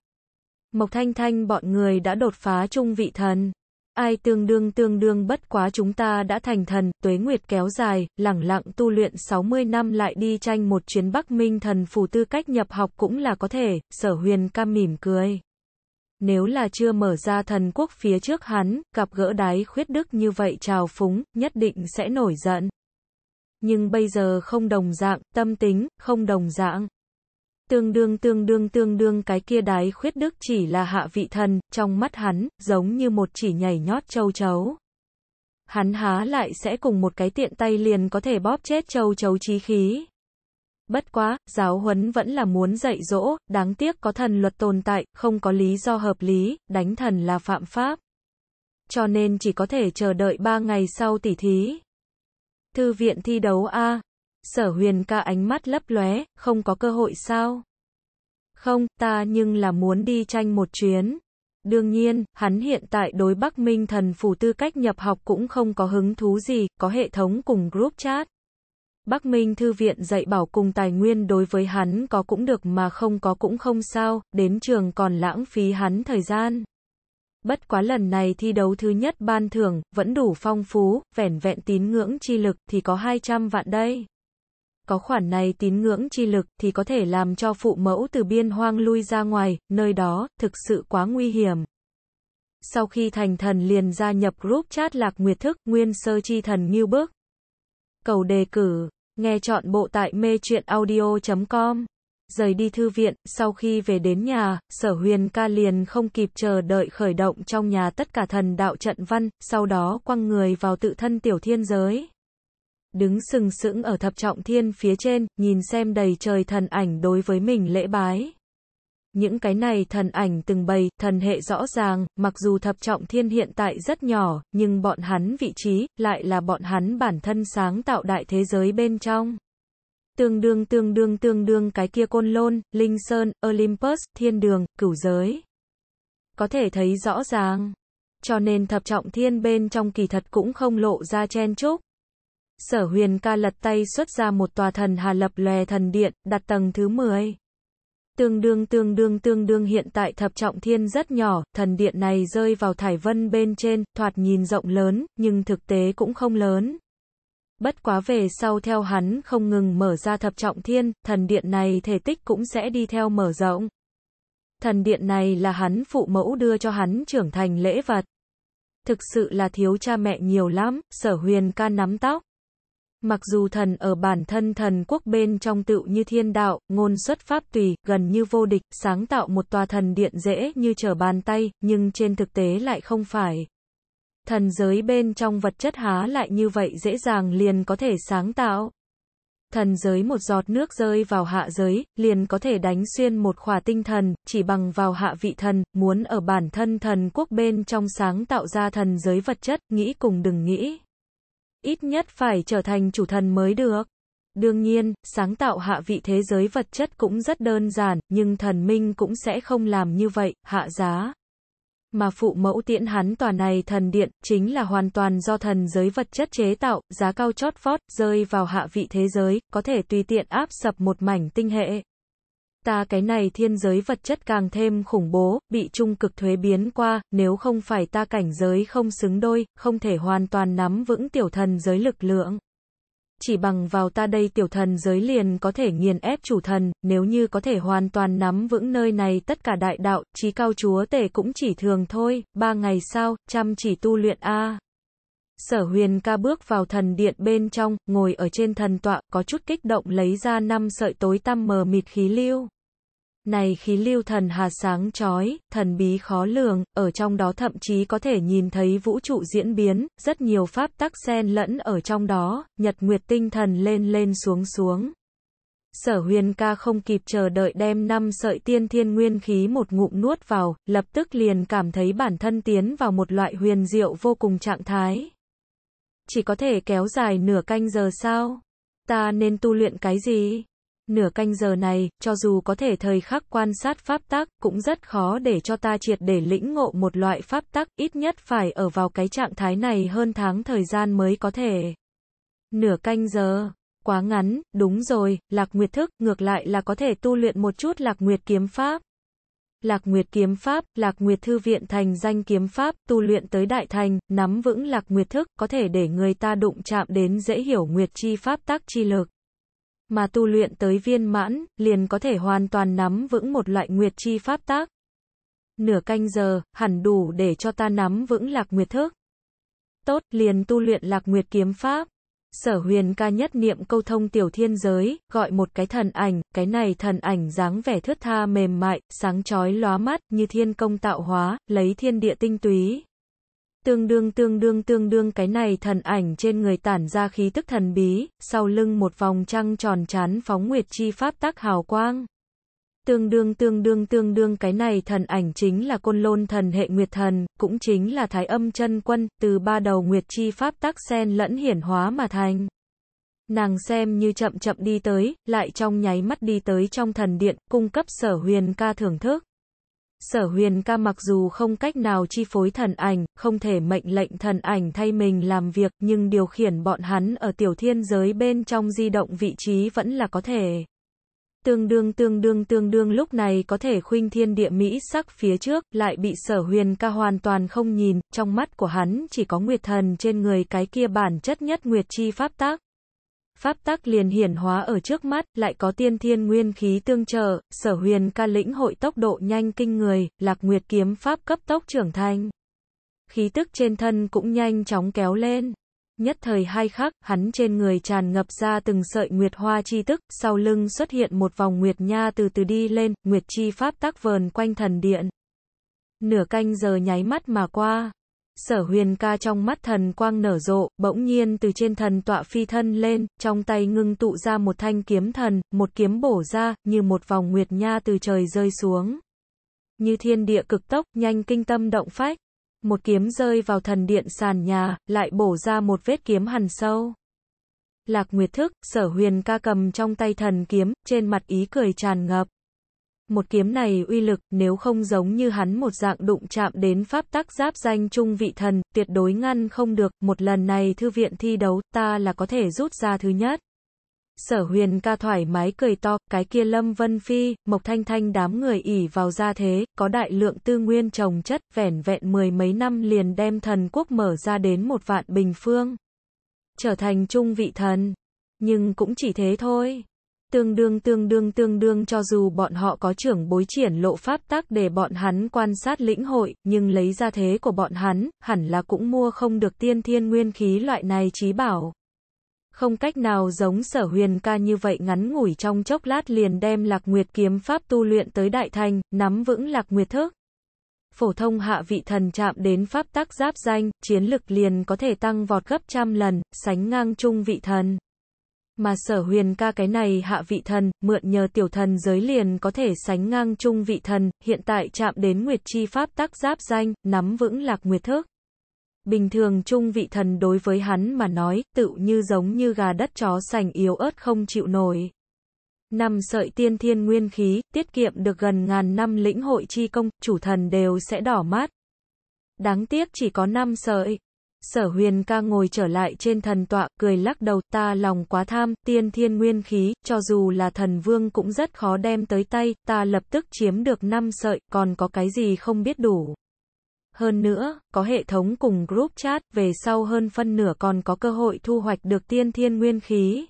Mộc Thanh Thanh bọn người đã đột phá trung vị thần. Ai tương đương tương đương bất quá chúng ta đã thành thần, tuế nguyệt kéo dài, lẳng lặng tu luyện 60 năm lại đi tranh một chuyến Bắc Minh thần phù tư cách nhập học cũng là có thể, sở huyền cam mỉm cười nếu là chưa mở ra thần quốc phía trước hắn, gặp gỡ đái khuyết đức như vậy trào phúng, nhất định sẽ nổi giận. Nhưng bây giờ không đồng dạng, tâm tính, không đồng dạng. Tương đương tương đương tương đương cái kia đái khuyết đức chỉ là hạ vị thần, trong mắt hắn, giống như một chỉ nhảy nhót châu chấu. Hắn há lại sẽ cùng một cái tiện tay liền có thể bóp chết châu chấu chí khí. Bất quá, giáo huấn vẫn là muốn dạy dỗ, đáng tiếc có thần luật tồn tại, không có lý do hợp lý, đánh thần là phạm pháp. Cho nên chỉ có thể chờ đợi 3 ngày sau tỉ thí. Thư viện thi đấu A. Sở huyền ca ánh mắt lấp lóe, không có cơ hội sao? Không, ta nhưng là muốn đi tranh một chuyến. Đương nhiên, hắn hiện tại đối Bắc Minh thần phủ tư cách nhập học cũng không có hứng thú gì, có hệ thống cùng group chat. Bắc Minh Thư viện dạy bảo cùng tài nguyên đối với hắn có cũng được mà không có cũng không sao, đến trường còn lãng phí hắn thời gian. Bất quá lần này thi đấu thứ nhất ban thưởng, vẫn đủ phong phú, vẻn vẹn tín ngưỡng chi lực thì có 200 vạn đây. Có khoản này tín ngưỡng chi lực thì có thể làm cho phụ mẫu từ biên hoang lui ra ngoài, nơi đó, thực sự quá nguy hiểm. Sau khi thành thần liền gia nhập group chat lạc nguyệt thức, nguyên sơ chi thần nghiêu bước. Cầu đề cử Nghe chọn bộ tại mê truyện audio.com. Rời đi thư viện, sau khi về đến nhà, sở huyền ca liền không kịp chờ đợi khởi động trong nhà tất cả thần đạo trận văn, sau đó quăng người vào tự thân tiểu thiên giới. Đứng sừng sững ở thập trọng thiên phía trên, nhìn xem đầy trời thần ảnh đối với mình lễ bái. Những cái này thần ảnh từng bày, thần hệ rõ ràng, mặc dù thập trọng thiên hiện tại rất nhỏ, nhưng bọn hắn vị trí, lại là bọn hắn bản thân sáng tạo đại thế giới bên trong. Tương đương tương đương tương đương cái kia côn lôn, linh sơn, Olympus, thiên đường, cửu giới. Có thể thấy rõ ràng. Cho nên thập trọng thiên bên trong kỳ thật cũng không lộ ra chen chúc. Sở huyền ca lật tay xuất ra một tòa thần hà lập lòe thần điện, đặt tầng thứ 10. Tương đương tương đương tương đương hiện tại thập trọng thiên rất nhỏ, thần điện này rơi vào thải vân bên trên, thoạt nhìn rộng lớn, nhưng thực tế cũng không lớn. Bất quá về sau theo hắn không ngừng mở ra thập trọng thiên, thần điện này thể tích cũng sẽ đi theo mở rộng. Thần điện này là hắn phụ mẫu đưa cho hắn trưởng thành lễ vật. Thực sự là thiếu cha mẹ nhiều lắm, sở huyền ca nắm tóc. Mặc dù thần ở bản thân thần quốc bên trong tựu như thiên đạo, ngôn xuất pháp tùy, gần như vô địch, sáng tạo một tòa thần điện dễ như trở bàn tay, nhưng trên thực tế lại không phải. Thần giới bên trong vật chất há lại như vậy dễ dàng liền có thể sáng tạo. Thần giới một giọt nước rơi vào hạ giới, liền có thể đánh xuyên một khỏa tinh thần, chỉ bằng vào hạ vị thần, muốn ở bản thân thần quốc bên trong sáng tạo ra thần giới vật chất, nghĩ cùng đừng nghĩ ít nhất phải trở thành chủ thần mới được. Đương nhiên, sáng tạo hạ vị thế giới vật chất cũng rất đơn giản, nhưng thần minh cũng sẽ không làm như vậy, hạ giá. Mà phụ mẫu tiễn hắn tòa này thần điện, chính là hoàn toàn do thần giới vật chất chế tạo, giá cao chót vót, rơi vào hạ vị thế giới, có thể tùy tiện áp sập một mảnh tinh hệ ta cái này thiên giới vật chất càng thêm khủng bố, bị trung cực thuế biến qua, nếu không phải ta cảnh giới không xứng đôi, không thể hoàn toàn nắm vững tiểu thần giới lực lượng. Chỉ bằng vào ta đây tiểu thần giới liền có thể nghiền ép chủ thần, nếu như có thể hoàn toàn nắm vững nơi này tất cả đại đạo, trí cao chúa tể cũng chỉ thường thôi, ba ngày sau, chăm chỉ tu luyện A. Sở huyền ca bước vào thần điện bên trong, ngồi ở trên thần tọa, có chút kích động lấy ra năm sợi tối tăm mờ mịt khí lưu. Này khí lưu thần hà sáng chói, thần bí khó lường, ở trong đó thậm chí có thể nhìn thấy vũ trụ diễn biến, rất nhiều pháp tắc xen lẫn ở trong đó, nhật nguyệt tinh thần lên lên xuống xuống. Sở huyền ca không kịp chờ đợi đem năm sợi tiên thiên nguyên khí một ngụm nuốt vào, lập tức liền cảm thấy bản thân tiến vào một loại huyền diệu vô cùng trạng thái. Chỉ có thể kéo dài nửa canh giờ sao? Ta nên tu luyện cái gì? Nửa canh giờ này, cho dù có thể thời khắc quan sát pháp tác, cũng rất khó để cho ta triệt để lĩnh ngộ một loại pháp tác, ít nhất phải ở vào cái trạng thái này hơn tháng thời gian mới có thể. Nửa canh giờ, quá ngắn, đúng rồi, lạc nguyệt thức, ngược lại là có thể tu luyện một chút lạc nguyệt kiếm pháp. Lạc Nguyệt Kiếm Pháp, Lạc Nguyệt Thư Viện thành danh kiếm pháp, tu luyện tới đại thành, nắm vững Lạc Nguyệt Thức, có thể để người ta đụng chạm đến dễ hiểu Nguyệt Chi Pháp tác chi lực mà tu luyện tới viên mãn, liền có thể hoàn toàn nắm vững một loại nguyệt chi pháp tác. Nửa canh giờ, hẳn đủ để cho ta nắm vững lạc nguyệt thức. Tốt, liền tu luyện lạc nguyệt kiếm pháp. Sở huyền ca nhất niệm câu thông tiểu thiên giới, gọi một cái thần ảnh, cái này thần ảnh dáng vẻ thướt tha mềm mại, sáng chói lóa mắt, như thiên công tạo hóa, lấy thiên địa tinh túy, tương đương tương đương tương đương cái này thần ảnh trên người tản ra khí tức thần bí, sau lưng một vòng trăng tròn chán phóng nguyệt chi pháp tác hào quang. Tương đương tương đương tương đương cái này thần ảnh chính là côn lôn thần hệ nguyệt thần, cũng chính là thái âm chân quân, từ ba đầu nguyệt chi pháp tác sen lẫn hiển hóa mà thành. Nàng xem như chậm chậm đi tới, lại trong nháy mắt đi tới trong thần điện, cung cấp sở huyền ca thưởng thức. Sở huyền ca mặc dù không cách nào chi phối thần ảnh, không thể mệnh lệnh thần ảnh thay mình làm việc, nhưng điều khiển bọn hắn ở tiểu thiên giới bên trong di động vị trí vẫn là có thể. Tương đương tương đương tương đương lúc này có thể khuynh thiên địa Mỹ sắc phía trước, lại bị sở huyền ca hoàn toàn không nhìn, trong mắt của hắn chỉ có nguyệt thần trên người cái kia bản chất nhất nguyệt chi pháp tác pháp tắc liền hiển hóa ở trước mắt, lại có tiên thiên nguyên khí tương trợ, sở huyền ca lĩnh hội tốc độ nhanh kinh người, lạc nguyệt kiếm pháp cấp tốc trưởng thành. Khí tức trên thân cũng nhanh chóng kéo lên. Nhất thời hai khắc, hắn trên người tràn ngập ra từng sợi nguyệt hoa chi tức, sau lưng xuất hiện một vòng nguyệt nha từ từ đi lên, nguyệt chi pháp tác vờn quanh thần điện. Nửa canh giờ nháy mắt mà qua, Sở huyền ca trong mắt thần quang nở rộ, bỗng nhiên từ trên thần tọa phi thân lên, trong tay ngưng tụ ra một thanh kiếm thần, một kiếm bổ ra, như một vòng nguyệt nha từ trời rơi xuống. Như thiên địa cực tốc, nhanh kinh tâm động phách. Một kiếm rơi vào thần điện sàn nhà, lại bổ ra một vết kiếm hằn sâu. Lạc Nguyệt Thức, sở huyền ca cầm trong tay thần kiếm, trên mặt ý cười tràn ngập. Một kiếm này uy lực, nếu không giống như hắn một dạng đụng chạm đến pháp tắc giáp danh trung vị thần, tuyệt đối ngăn không được, một lần này thư viện thi đấu, ta là có thể rút ra thứ nhất. Sở huyền ca thoải mái cười to, cái kia lâm vân phi, mộc thanh thanh đám người ỉ vào ra thế, có đại lượng tư nguyên trồng chất, vẻn vẹn mười mấy năm liền đem thần quốc mở ra đến một vạn bình phương. Trở thành trung vị thần, nhưng cũng chỉ thế thôi. Tương đương tương đương tương đương cho dù bọn họ có trưởng bối triển lộ pháp tác để bọn hắn quan sát lĩnh hội, nhưng lấy ra thế của bọn hắn, hẳn là cũng mua không được tiên thiên nguyên khí loại này trí bảo. Không cách nào giống sở huyền ca như vậy ngắn ngủi trong chốc lát liền đem lạc nguyệt kiếm pháp tu luyện tới đại thành, nắm vững lạc nguyệt thức phổ thông hạ vị thần chạm đến pháp tác giáp danh, chiến lực liền có thể tăng vọt gấp trăm lần, sánh ngang chung vị thần. Mà sở huyền ca cái này hạ vị thần, mượn nhờ tiểu thần giới liền có thể sánh ngang chung vị thần, hiện tại chạm đến nguyệt chi pháp tác giáp danh, nắm vững lạc nguyệt thức Bình thường chung vị thần đối với hắn mà nói, tự như giống như gà đất chó sành yếu ớt không chịu nổi. Năm sợi tiên thiên nguyên khí, tiết kiệm được gần ngàn năm lĩnh hội chi công, chủ thần đều sẽ đỏ mắt Đáng tiếc chỉ có năm sợi, sở huyền ca ngồi trở lại trên thần tọa, cười lắc đầu, ta lòng quá tham, tiên thiên nguyên khí, cho dù là thần vương cũng rất khó đem tới tay, ta lập tức chiếm được năm sợi, còn có cái gì không biết đủ. Hơn nữa, có hệ thống cùng group chat, về sau hơn phân nửa còn có cơ hội thu hoạch được tiên thiên nguyên khí.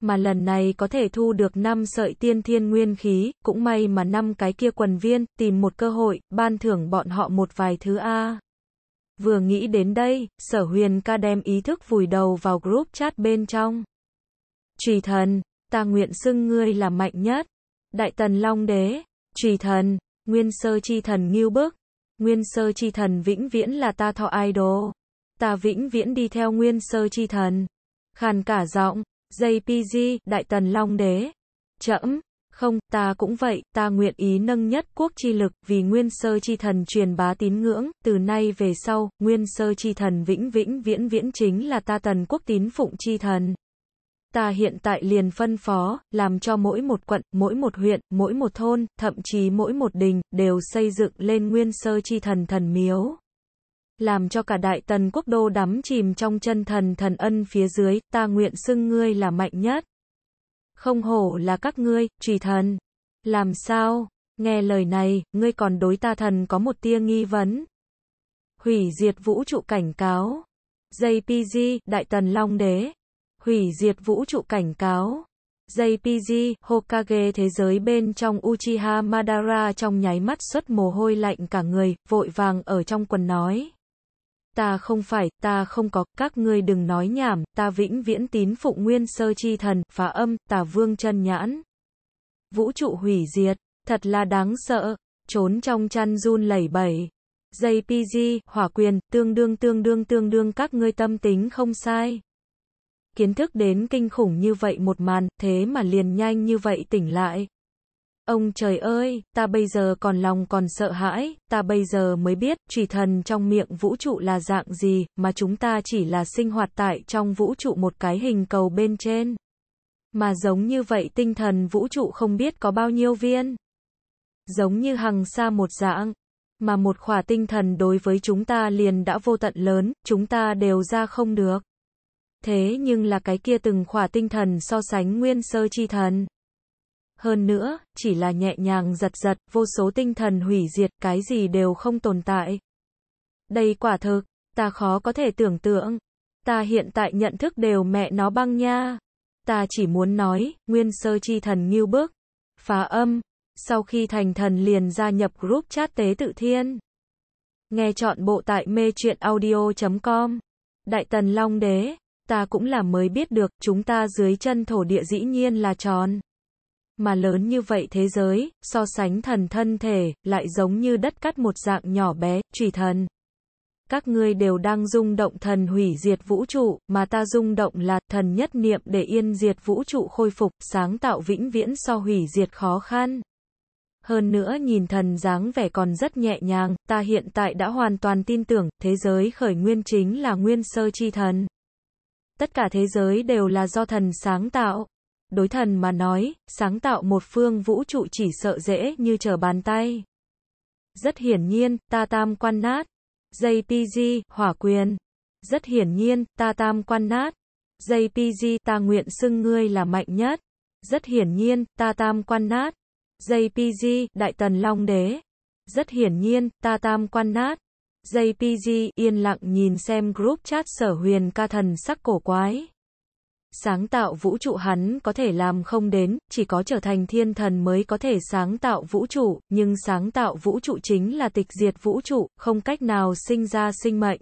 Mà lần này có thể thu được 5 sợi tiên thiên nguyên khí, cũng may mà năm cái kia quần viên, tìm một cơ hội, ban thưởng bọn họ một vài thứ A. Vừa nghĩ đến đây, sở huyền ca đem ý thức vùi đầu vào group chat bên trong. Trùy thần, ta nguyện xưng ngươi là mạnh nhất. Đại tần long đế, trùy thần, nguyên sơ chi thần nghiêu bức. Nguyên sơ chi thần vĩnh viễn là ta thọ idol. Ta vĩnh viễn đi theo nguyên sơ chi thần. Khàn cả giọng, JPG, đại tần long đế. Chậm. Không, ta cũng vậy, ta nguyện ý nâng nhất quốc chi lực, vì nguyên sơ chi thần truyền bá tín ngưỡng, từ nay về sau, nguyên sơ chi thần vĩnh vĩnh viễn viễn chính là ta tần quốc tín phụng chi thần. Ta hiện tại liền phân phó, làm cho mỗi một quận, mỗi một huyện, mỗi một thôn, thậm chí mỗi một đình, đều xây dựng lên nguyên sơ chi thần thần miếu làm cho cả đại tần quốc đô đắm chìm trong chân thần thần ân phía dưới, ta nguyện xưng ngươi là mạnh nhất. Không hổ là các ngươi, trì thần. Làm sao? Nghe lời này, ngươi còn đối ta thần có một tia nghi vấn. Hủy diệt vũ trụ cảnh cáo. JPG, Đại Tần Long Đế. Hủy diệt vũ trụ cảnh cáo. JPG, Hokage thế giới bên trong Uchiha Madara trong nháy mắt xuất mồ hôi lạnh cả người, vội vàng ở trong quần nói ta không phải, ta không có, các ngươi đừng nói nhảm, ta vĩnh viễn tín phụng nguyên sơ chi thần, phá âm, tà vương chân nhãn. Vũ trụ hủy diệt, thật là đáng sợ, trốn trong chăn run lẩy bẩy. JPG, hỏa quyền, tương đương tương đương tương đương các ngươi tâm tính không sai. Kiến thức đến kinh khủng như vậy một màn, thế mà liền nhanh như vậy tỉnh lại. Ông trời ơi, ta bây giờ còn lòng còn sợ hãi, ta bây giờ mới biết, trùy thần trong miệng vũ trụ là dạng gì, mà chúng ta chỉ là sinh hoạt tại trong vũ trụ một cái hình cầu bên trên. Mà giống như vậy tinh thần vũ trụ không biết có bao nhiêu viên. Giống như hằng xa một dạng, mà một khỏa tinh thần đối với chúng ta liền đã vô tận lớn, chúng ta đều ra không được. Thế nhưng là cái kia từng khỏa tinh thần so sánh nguyên sơ chi thần. Hơn nữa, chỉ là nhẹ nhàng giật giật, vô số tinh thần hủy diệt, cái gì đều không tồn tại. Đây quả thực, ta khó có thể tưởng tượng. Ta hiện tại nhận thức đều mẹ nó băng nha. Ta chỉ muốn nói, nguyên sơ chi thần nghiêu bước. Phá âm. Sau khi thành thần liền gia nhập group chat tế tự thiên. Nghe chọn bộ tại mê chuyện audio.com. Đại tần long đế. Ta cũng là mới biết được, chúng ta dưới chân thổ địa dĩ nhiên là tròn mà lớn như vậy thế giới, so sánh thần thân thể, lại giống như đất cắt một dạng nhỏ bé, trùy thần. Các ngươi đều đang rung động thần hủy diệt vũ trụ, mà ta rung động là thần nhất niệm để yên diệt vũ trụ khôi phục, sáng tạo vĩnh viễn so hủy diệt khó khăn. Hơn nữa nhìn thần dáng vẻ còn rất nhẹ nhàng, ta hiện tại đã hoàn toàn tin tưởng, thế giới khởi nguyên chính là nguyên sơ chi thần. Tất cả thế giới đều là do thần sáng tạo. Đối thần mà nói, sáng tạo một phương vũ trụ chỉ sợ dễ như trở bàn tay. Rất hiển nhiên, ta tam quan nát. JPG, hỏa quyền. Rất hiển nhiên, ta tam quan nát. JPG ta nguyện xưng ngươi là mạnh nhất. Rất hiển nhiên, ta tam quan nát. JPG, đại tần long đế. Rất hiển nhiên, ta tam quan nát. JPG yên lặng nhìn xem group chat sở huyền ca thần sắc cổ quái sáng tạo vũ trụ hắn có thể làm không đến, chỉ có trở thành thiên thần mới có thể sáng tạo vũ trụ, nhưng sáng tạo vũ trụ chính là tịch diệt vũ trụ, không cách nào sinh ra sinh mệnh.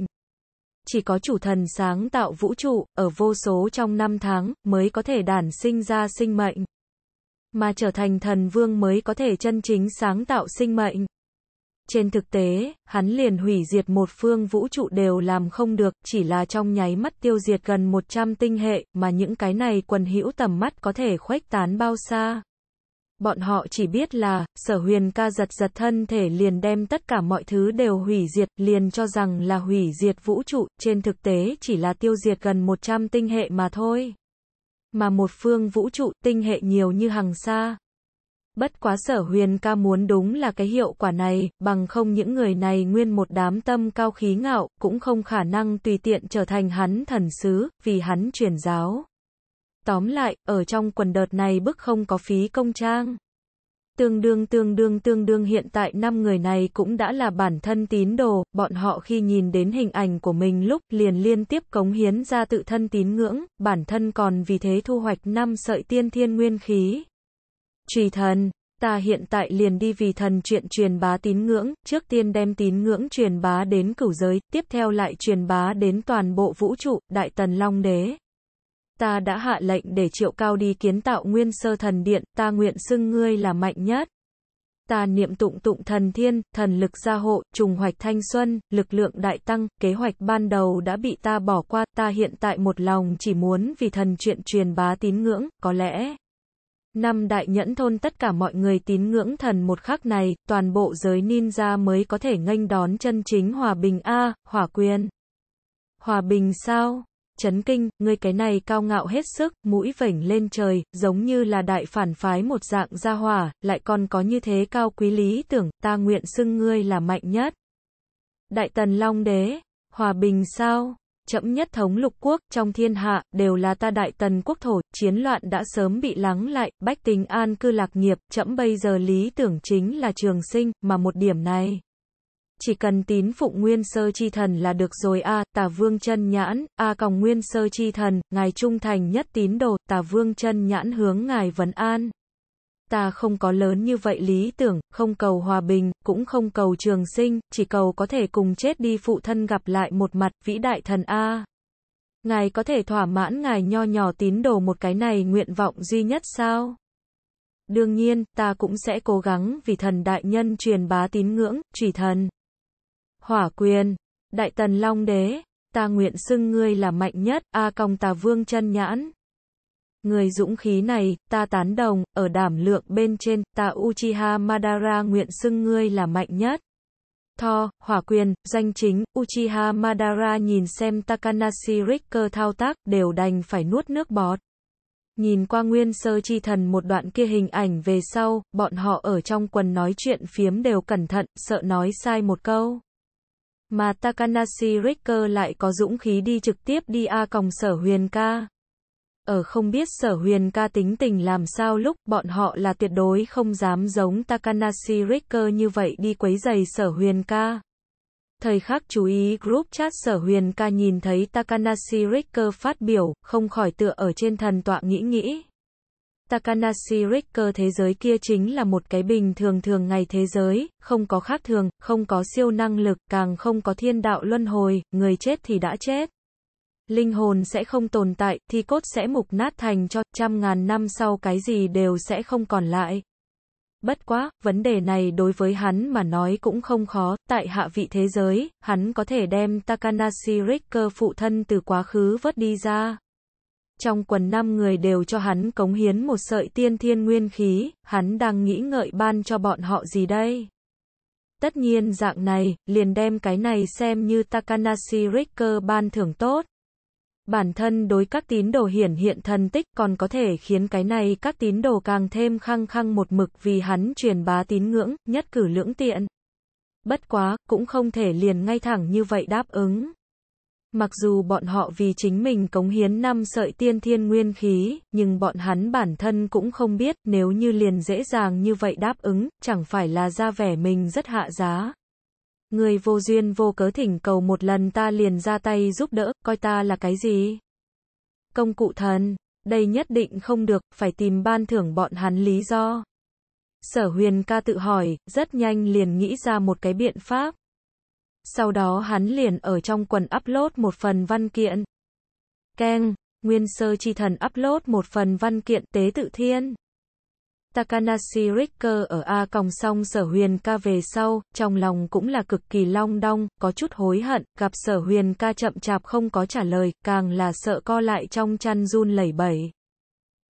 Chỉ có chủ thần sáng tạo vũ trụ, ở vô số trong năm tháng, mới có thể đản sinh ra sinh mệnh. Mà trở thành thần vương mới có thể chân chính sáng tạo sinh mệnh. Trên thực tế, hắn liền hủy diệt một phương vũ trụ đều làm không được, chỉ là trong nháy mắt tiêu diệt gần 100 tinh hệ, mà những cái này quần hữu tầm mắt có thể khuếch tán bao xa. Bọn họ chỉ biết là, sở huyền ca giật giật thân thể liền đem tất cả mọi thứ đều hủy diệt, liền cho rằng là hủy diệt vũ trụ, trên thực tế chỉ là tiêu diệt gần 100 tinh hệ mà thôi. Mà một phương vũ trụ, tinh hệ nhiều như hàng xa, Bất quá sở huyền ca muốn đúng là cái hiệu quả này, bằng không những người này nguyên một đám tâm cao khí ngạo, cũng không khả năng tùy tiện trở thành hắn thần sứ, vì hắn truyền giáo. Tóm lại, ở trong quần đợt này bức không có phí công trang. Tương đương tương đương tương đương hiện tại năm người này cũng đã là bản thân tín đồ, bọn họ khi nhìn đến hình ảnh của mình lúc liền liên tiếp cống hiến ra tự thân tín ngưỡng, bản thân còn vì thế thu hoạch năm sợi tiên thiên nguyên khí trì thần, ta hiện tại liền đi vì thần chuyện truyền bá tín ngưỡng, trước tiên đem tín ngưỡng truyền bá đến cửu giới, tiếp theo lại truyền bá đến toàn bộ vũ trụ, đại tần long đế. Ta đã hạ lệnh để triệu cao đi kiến tạo nguyên sơ thần điện, ta nguyện xưng ngươi là mạnh nhất. Ta niệm tụng tụng thần thiên, thần lực gia hộ, trùng hoạch thanh xuân, lực lượng đại tăng, kế hoạch ban đầu đã bị ta bỏ qua, ta hiện tại một lòng chỉ muốn vì thần chuyện truyền bá tín ngưỡng, có lẽ. Năm đại nhẫn thôn tất cả mọi người tín ngưỡng thần một khắc này, toàn bộ giới ninja mới có thể nghênh đón chân chính hòa bình A, à, hỏa quyền. Hòa bình sao? Chấn kinh, ngươi cái này cao ngạo hết sức, mũi vểnh lên trời, giống như là đại phản phái một dạng gia hỏa, lại còn có như thế cao quý lý tưởng, ta nguyện xưng ngươi là mạnh nhất. Đại tần Long Đế, hòa bình sao? chậm nhất thống lục quốc, trong thiên hạ, đều là ta đại tần quốc thổ, chiến loạn đã sớm bị lắng lại, bách tính an cư lạc nghiệp, chậm bây giờ lý tưởng chính là trường sinh, mà một điểm này. Chỉ cần tín phụng nguyên sơ chi thần là được rồi a tà vương chân nhãn, a còng nguyên sơ chi thần, ngài trung thành nhất tín đồ, tà vương chân nhãn hướng ngài vấn an ta không có lớn như vậy lý tưởng, không cầu hòa bình, cũng không cầu trường sinh, chỉ cầu có thể cùng chết đi phụ thân gặp lại một mặt, vĩ đại thần A. Ngài có thể thỏa mãn ngài nho nhỏ tín đồ một cái này nguyện vọng duy nhất sao? Đương nhiên, ta cũng sẽ cố gắng vì thần đại nhân truyền bá tín ngưỡng, chỉ thần. Hỏa quyền, đại tần long đế, ta nguyện xưng ngươi là mạnh nhất, A công còng tà vương chân nhãn. Người dũng khí này, ta tán đồng, ở đảm lượng bên trên, ta Uchiha Madara nguyện xưng ngươi là mạnh nhất. Tho hỏa quyền, danh chính, Uchiha Madara nhìn xem Takanashi Ricker thao tác, đều đành phải nuốt nước bọt. Nhìn qua nguyên sơ chi thần một đoạn kia hình ảnh về sau, bọn họ ở trong quần nói chuyện phiếm đều cẩn thận, sợ nói sai một câu. Mà Takanashi Ricker lại có dũng khí đi trực tiếp đi A còng sở huyền ca. Ở ờ, không biết sở huyền ca tính tình làm sao lúc bọn họ là tuyệt đối không dám giống Takanashi Ricker như vậy đi quấy giày sở huyền ca. Thời khắc chú ý group chat sở huyền ca nhìn thấy Takanashi Ricker phát biểu, không khỏi tựa ở trên thần tọa nghĩ nghĩ. Takanashi Ricker thế giới kia chính là một cái bình thường thường ngày thế giới, không có khác thường, không có siêu năng lực, càng không có thiên đạo luân hồi, người chết thì đã chết linh hồn sẽ không tồn tại, thì cốt sẽ mục nát thành cho, trăm ngàn năm sau cái gì đều sẽ không còn lại. Bất quá, vấn đề này đối với hắn mà nói cũng không khó, tại hạ vị thế giới, hắn có thể đem Takanashi Ricker phụ thân từ quá khứ vớt đi ra. Trong quần năm người đều cho hắn cống hiến một sợi tiên thiên nguyên khí, hắn đang nghĩ ngợi ban cho bọn họ gì đây? Tất nhiên dạng này, liền đem cái này xem như Takanashi Ricker ban thưởng tốt. Bản thân đối các tín đồ hiển hiện thần tích còn có thể khiến cái này các tín đồ càng thêm khăng khăng một mực vì hắn truyền bá tín ngưỡng, nhất cử lưỡng tiện. Bất quá, cũng không thể liền ngay thẳng như vậy đáp ứng. Mặc dù bọn họ vì chính mình cống hiến năm sợi tiên thiên nguyên khí, nhưng bọn hắn bản thân cũng không biết nếu như liền dễ dàng như vậy đáp ứng, chẳng phải là ra vẻ mình rất hạ giá. Người vô duyên vô cớ thỉnh cầu một lần ta liền ra tay giúp đỡ, coi ta là cái gì? Công cụ thần, đây nhất định không được, phải tìm ban thưởng bọn hắn lý do. Sở huyền ca tự hỏi, rất nhanh liền nghĩ ra một cái biện pháp. Sau đó hắn liền ở trong quần upload một phần văn kiện. Keng, nguyên sơ chi thần upload một phần văn kiện tế tự thiên. Takanashi Ricker ở A còng song sở huyền ca về sau, trong lòng cũng là cực kỳ long đong, có chút hối hận, gặp sở huyền ca chậm chạp không có trả lời, càng là sợ co lại trong chăn run lẩy bẩy.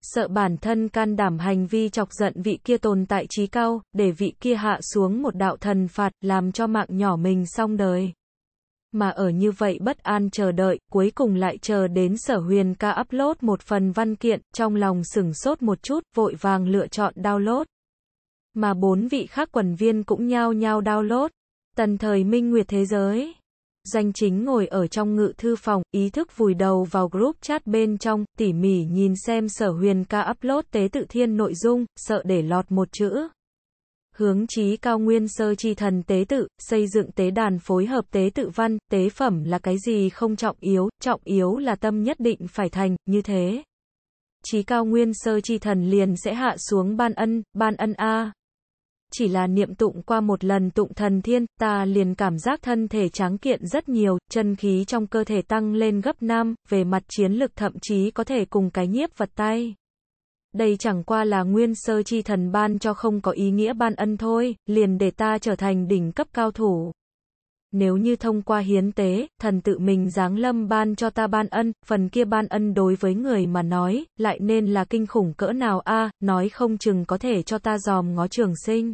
Sợ bản thân can đảm hành vi chọc giận vị kia tồn tại trí cao, để vị kia hạ xuống một đạo thần phạt, làm cho mạng nhỏ mình xong đời mà ở như vậy bất an chờ đợi, cuối cùng lại chờ đến sở huyền ca upload một phần văn kiện, trong lòng sửng sốt một chút, vội vàng lựa chọn download. Mà bốn vị khác quần viên cũng nhao nhao download. Tần thời minh nguyệt thế giới. Danh chính ngồi ở trong ngự thư phòng, ý thức vùi đầu vào group chat bên trong, tỉ mỉ nhìn xem sở huyền ca upload tế tự thiên nội dung, sợ để lọt một chữ hướng chí cao nguyên sơ chi thần tế tự, xây dựng tế đàn phối hợp tế tự văn, tế phẩm là cái gì không trọng yếu, trọng yếu là tâm nhất định phải thành, như thế. Chí cao nguyên sơ chi thần liền sẽ hạ xuống ban ân, ban ân A. Chỉ là niệm tụng qua một lần tụng thần thiên, ta liền cảm giác thân thể tráng kiện rất nhiều, chân khí trong cơ thể tăng lên gấp nam, về mặt chiến lực thậm chí có thể cùng cái nhiếp vật tay đây chẳng qua là nguyên sơ chi thần ban cho không có ý nghĩa ban ân thôi, liền để ta trở thành đỉnh cấp cao thủ. Nếu như thông qua hiến tế, thần tự mình giáng lâm ban cho ta ban ân, phần kia ban ân đối với người mà nói, lại nên là kinh khủng cỡ nào a nói không chừng có thể cho ta dòm ngó trường sinh.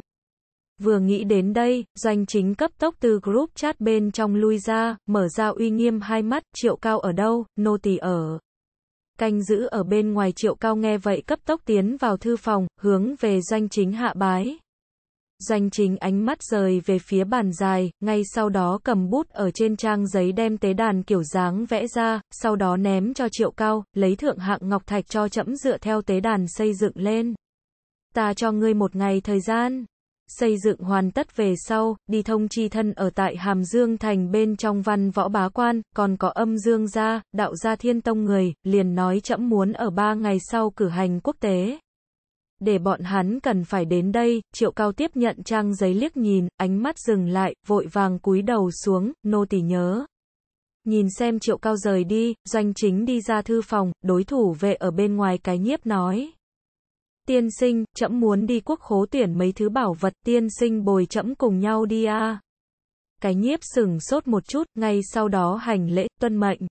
Vừa nghĩ đến đây, doanh chính cấp tốc từ group chat bên trong lui ra, mở ra uy nghiêm hai mắt, triệu cao ở đâu, nô tỳ ở canh giữ ở bên ngoài triệu cao nghe vậy cấp tốc tiến vào thư phòng, hướng về doanh chính hạ bái. Doanh chính ánh mắt rời về phía bàn dài, ngay sau đó cầm bút ở trên trang giấy đem tế đàn kiểu dáng vẽ ra, sau đó ném cho triệu cao, lấy thượng hạng ngọc thạch cho chẫm dựa theo tế đàn xây dựng lên. Ta cho ngươi một ngày thời gian xây dựng hoàn tất về sau, đi thông chi thân ở tại Hàm Dương thành bên trong văn võ bá quan, còn có âm dương gia, đạo gia thiên tông người, liền nói chậm muốn ở ba ngày sau cử hành quốc tế. Để bọn hắn cần phải đến đây, triệu cao tiếp nhận trang giấy liếc nhìn, ánh mắt dừng lại, vội vàng cúi đầu xuống, nô tỳ nhớ. Nhìn xem triệu cao rời đi, doanh chính đi ra thư phòng, đối thủ vệ ở bên ngoài cái nhiếp nói tiên sinh, trẫm muốn đi quốc khố tuyển mấy thứ bảo vật tiên sinh bồi trẫm cùng nhau đi a. À. Cái nhiếp sừng sốt một chút, ngay sau đó hành lễ, tuân mệnh.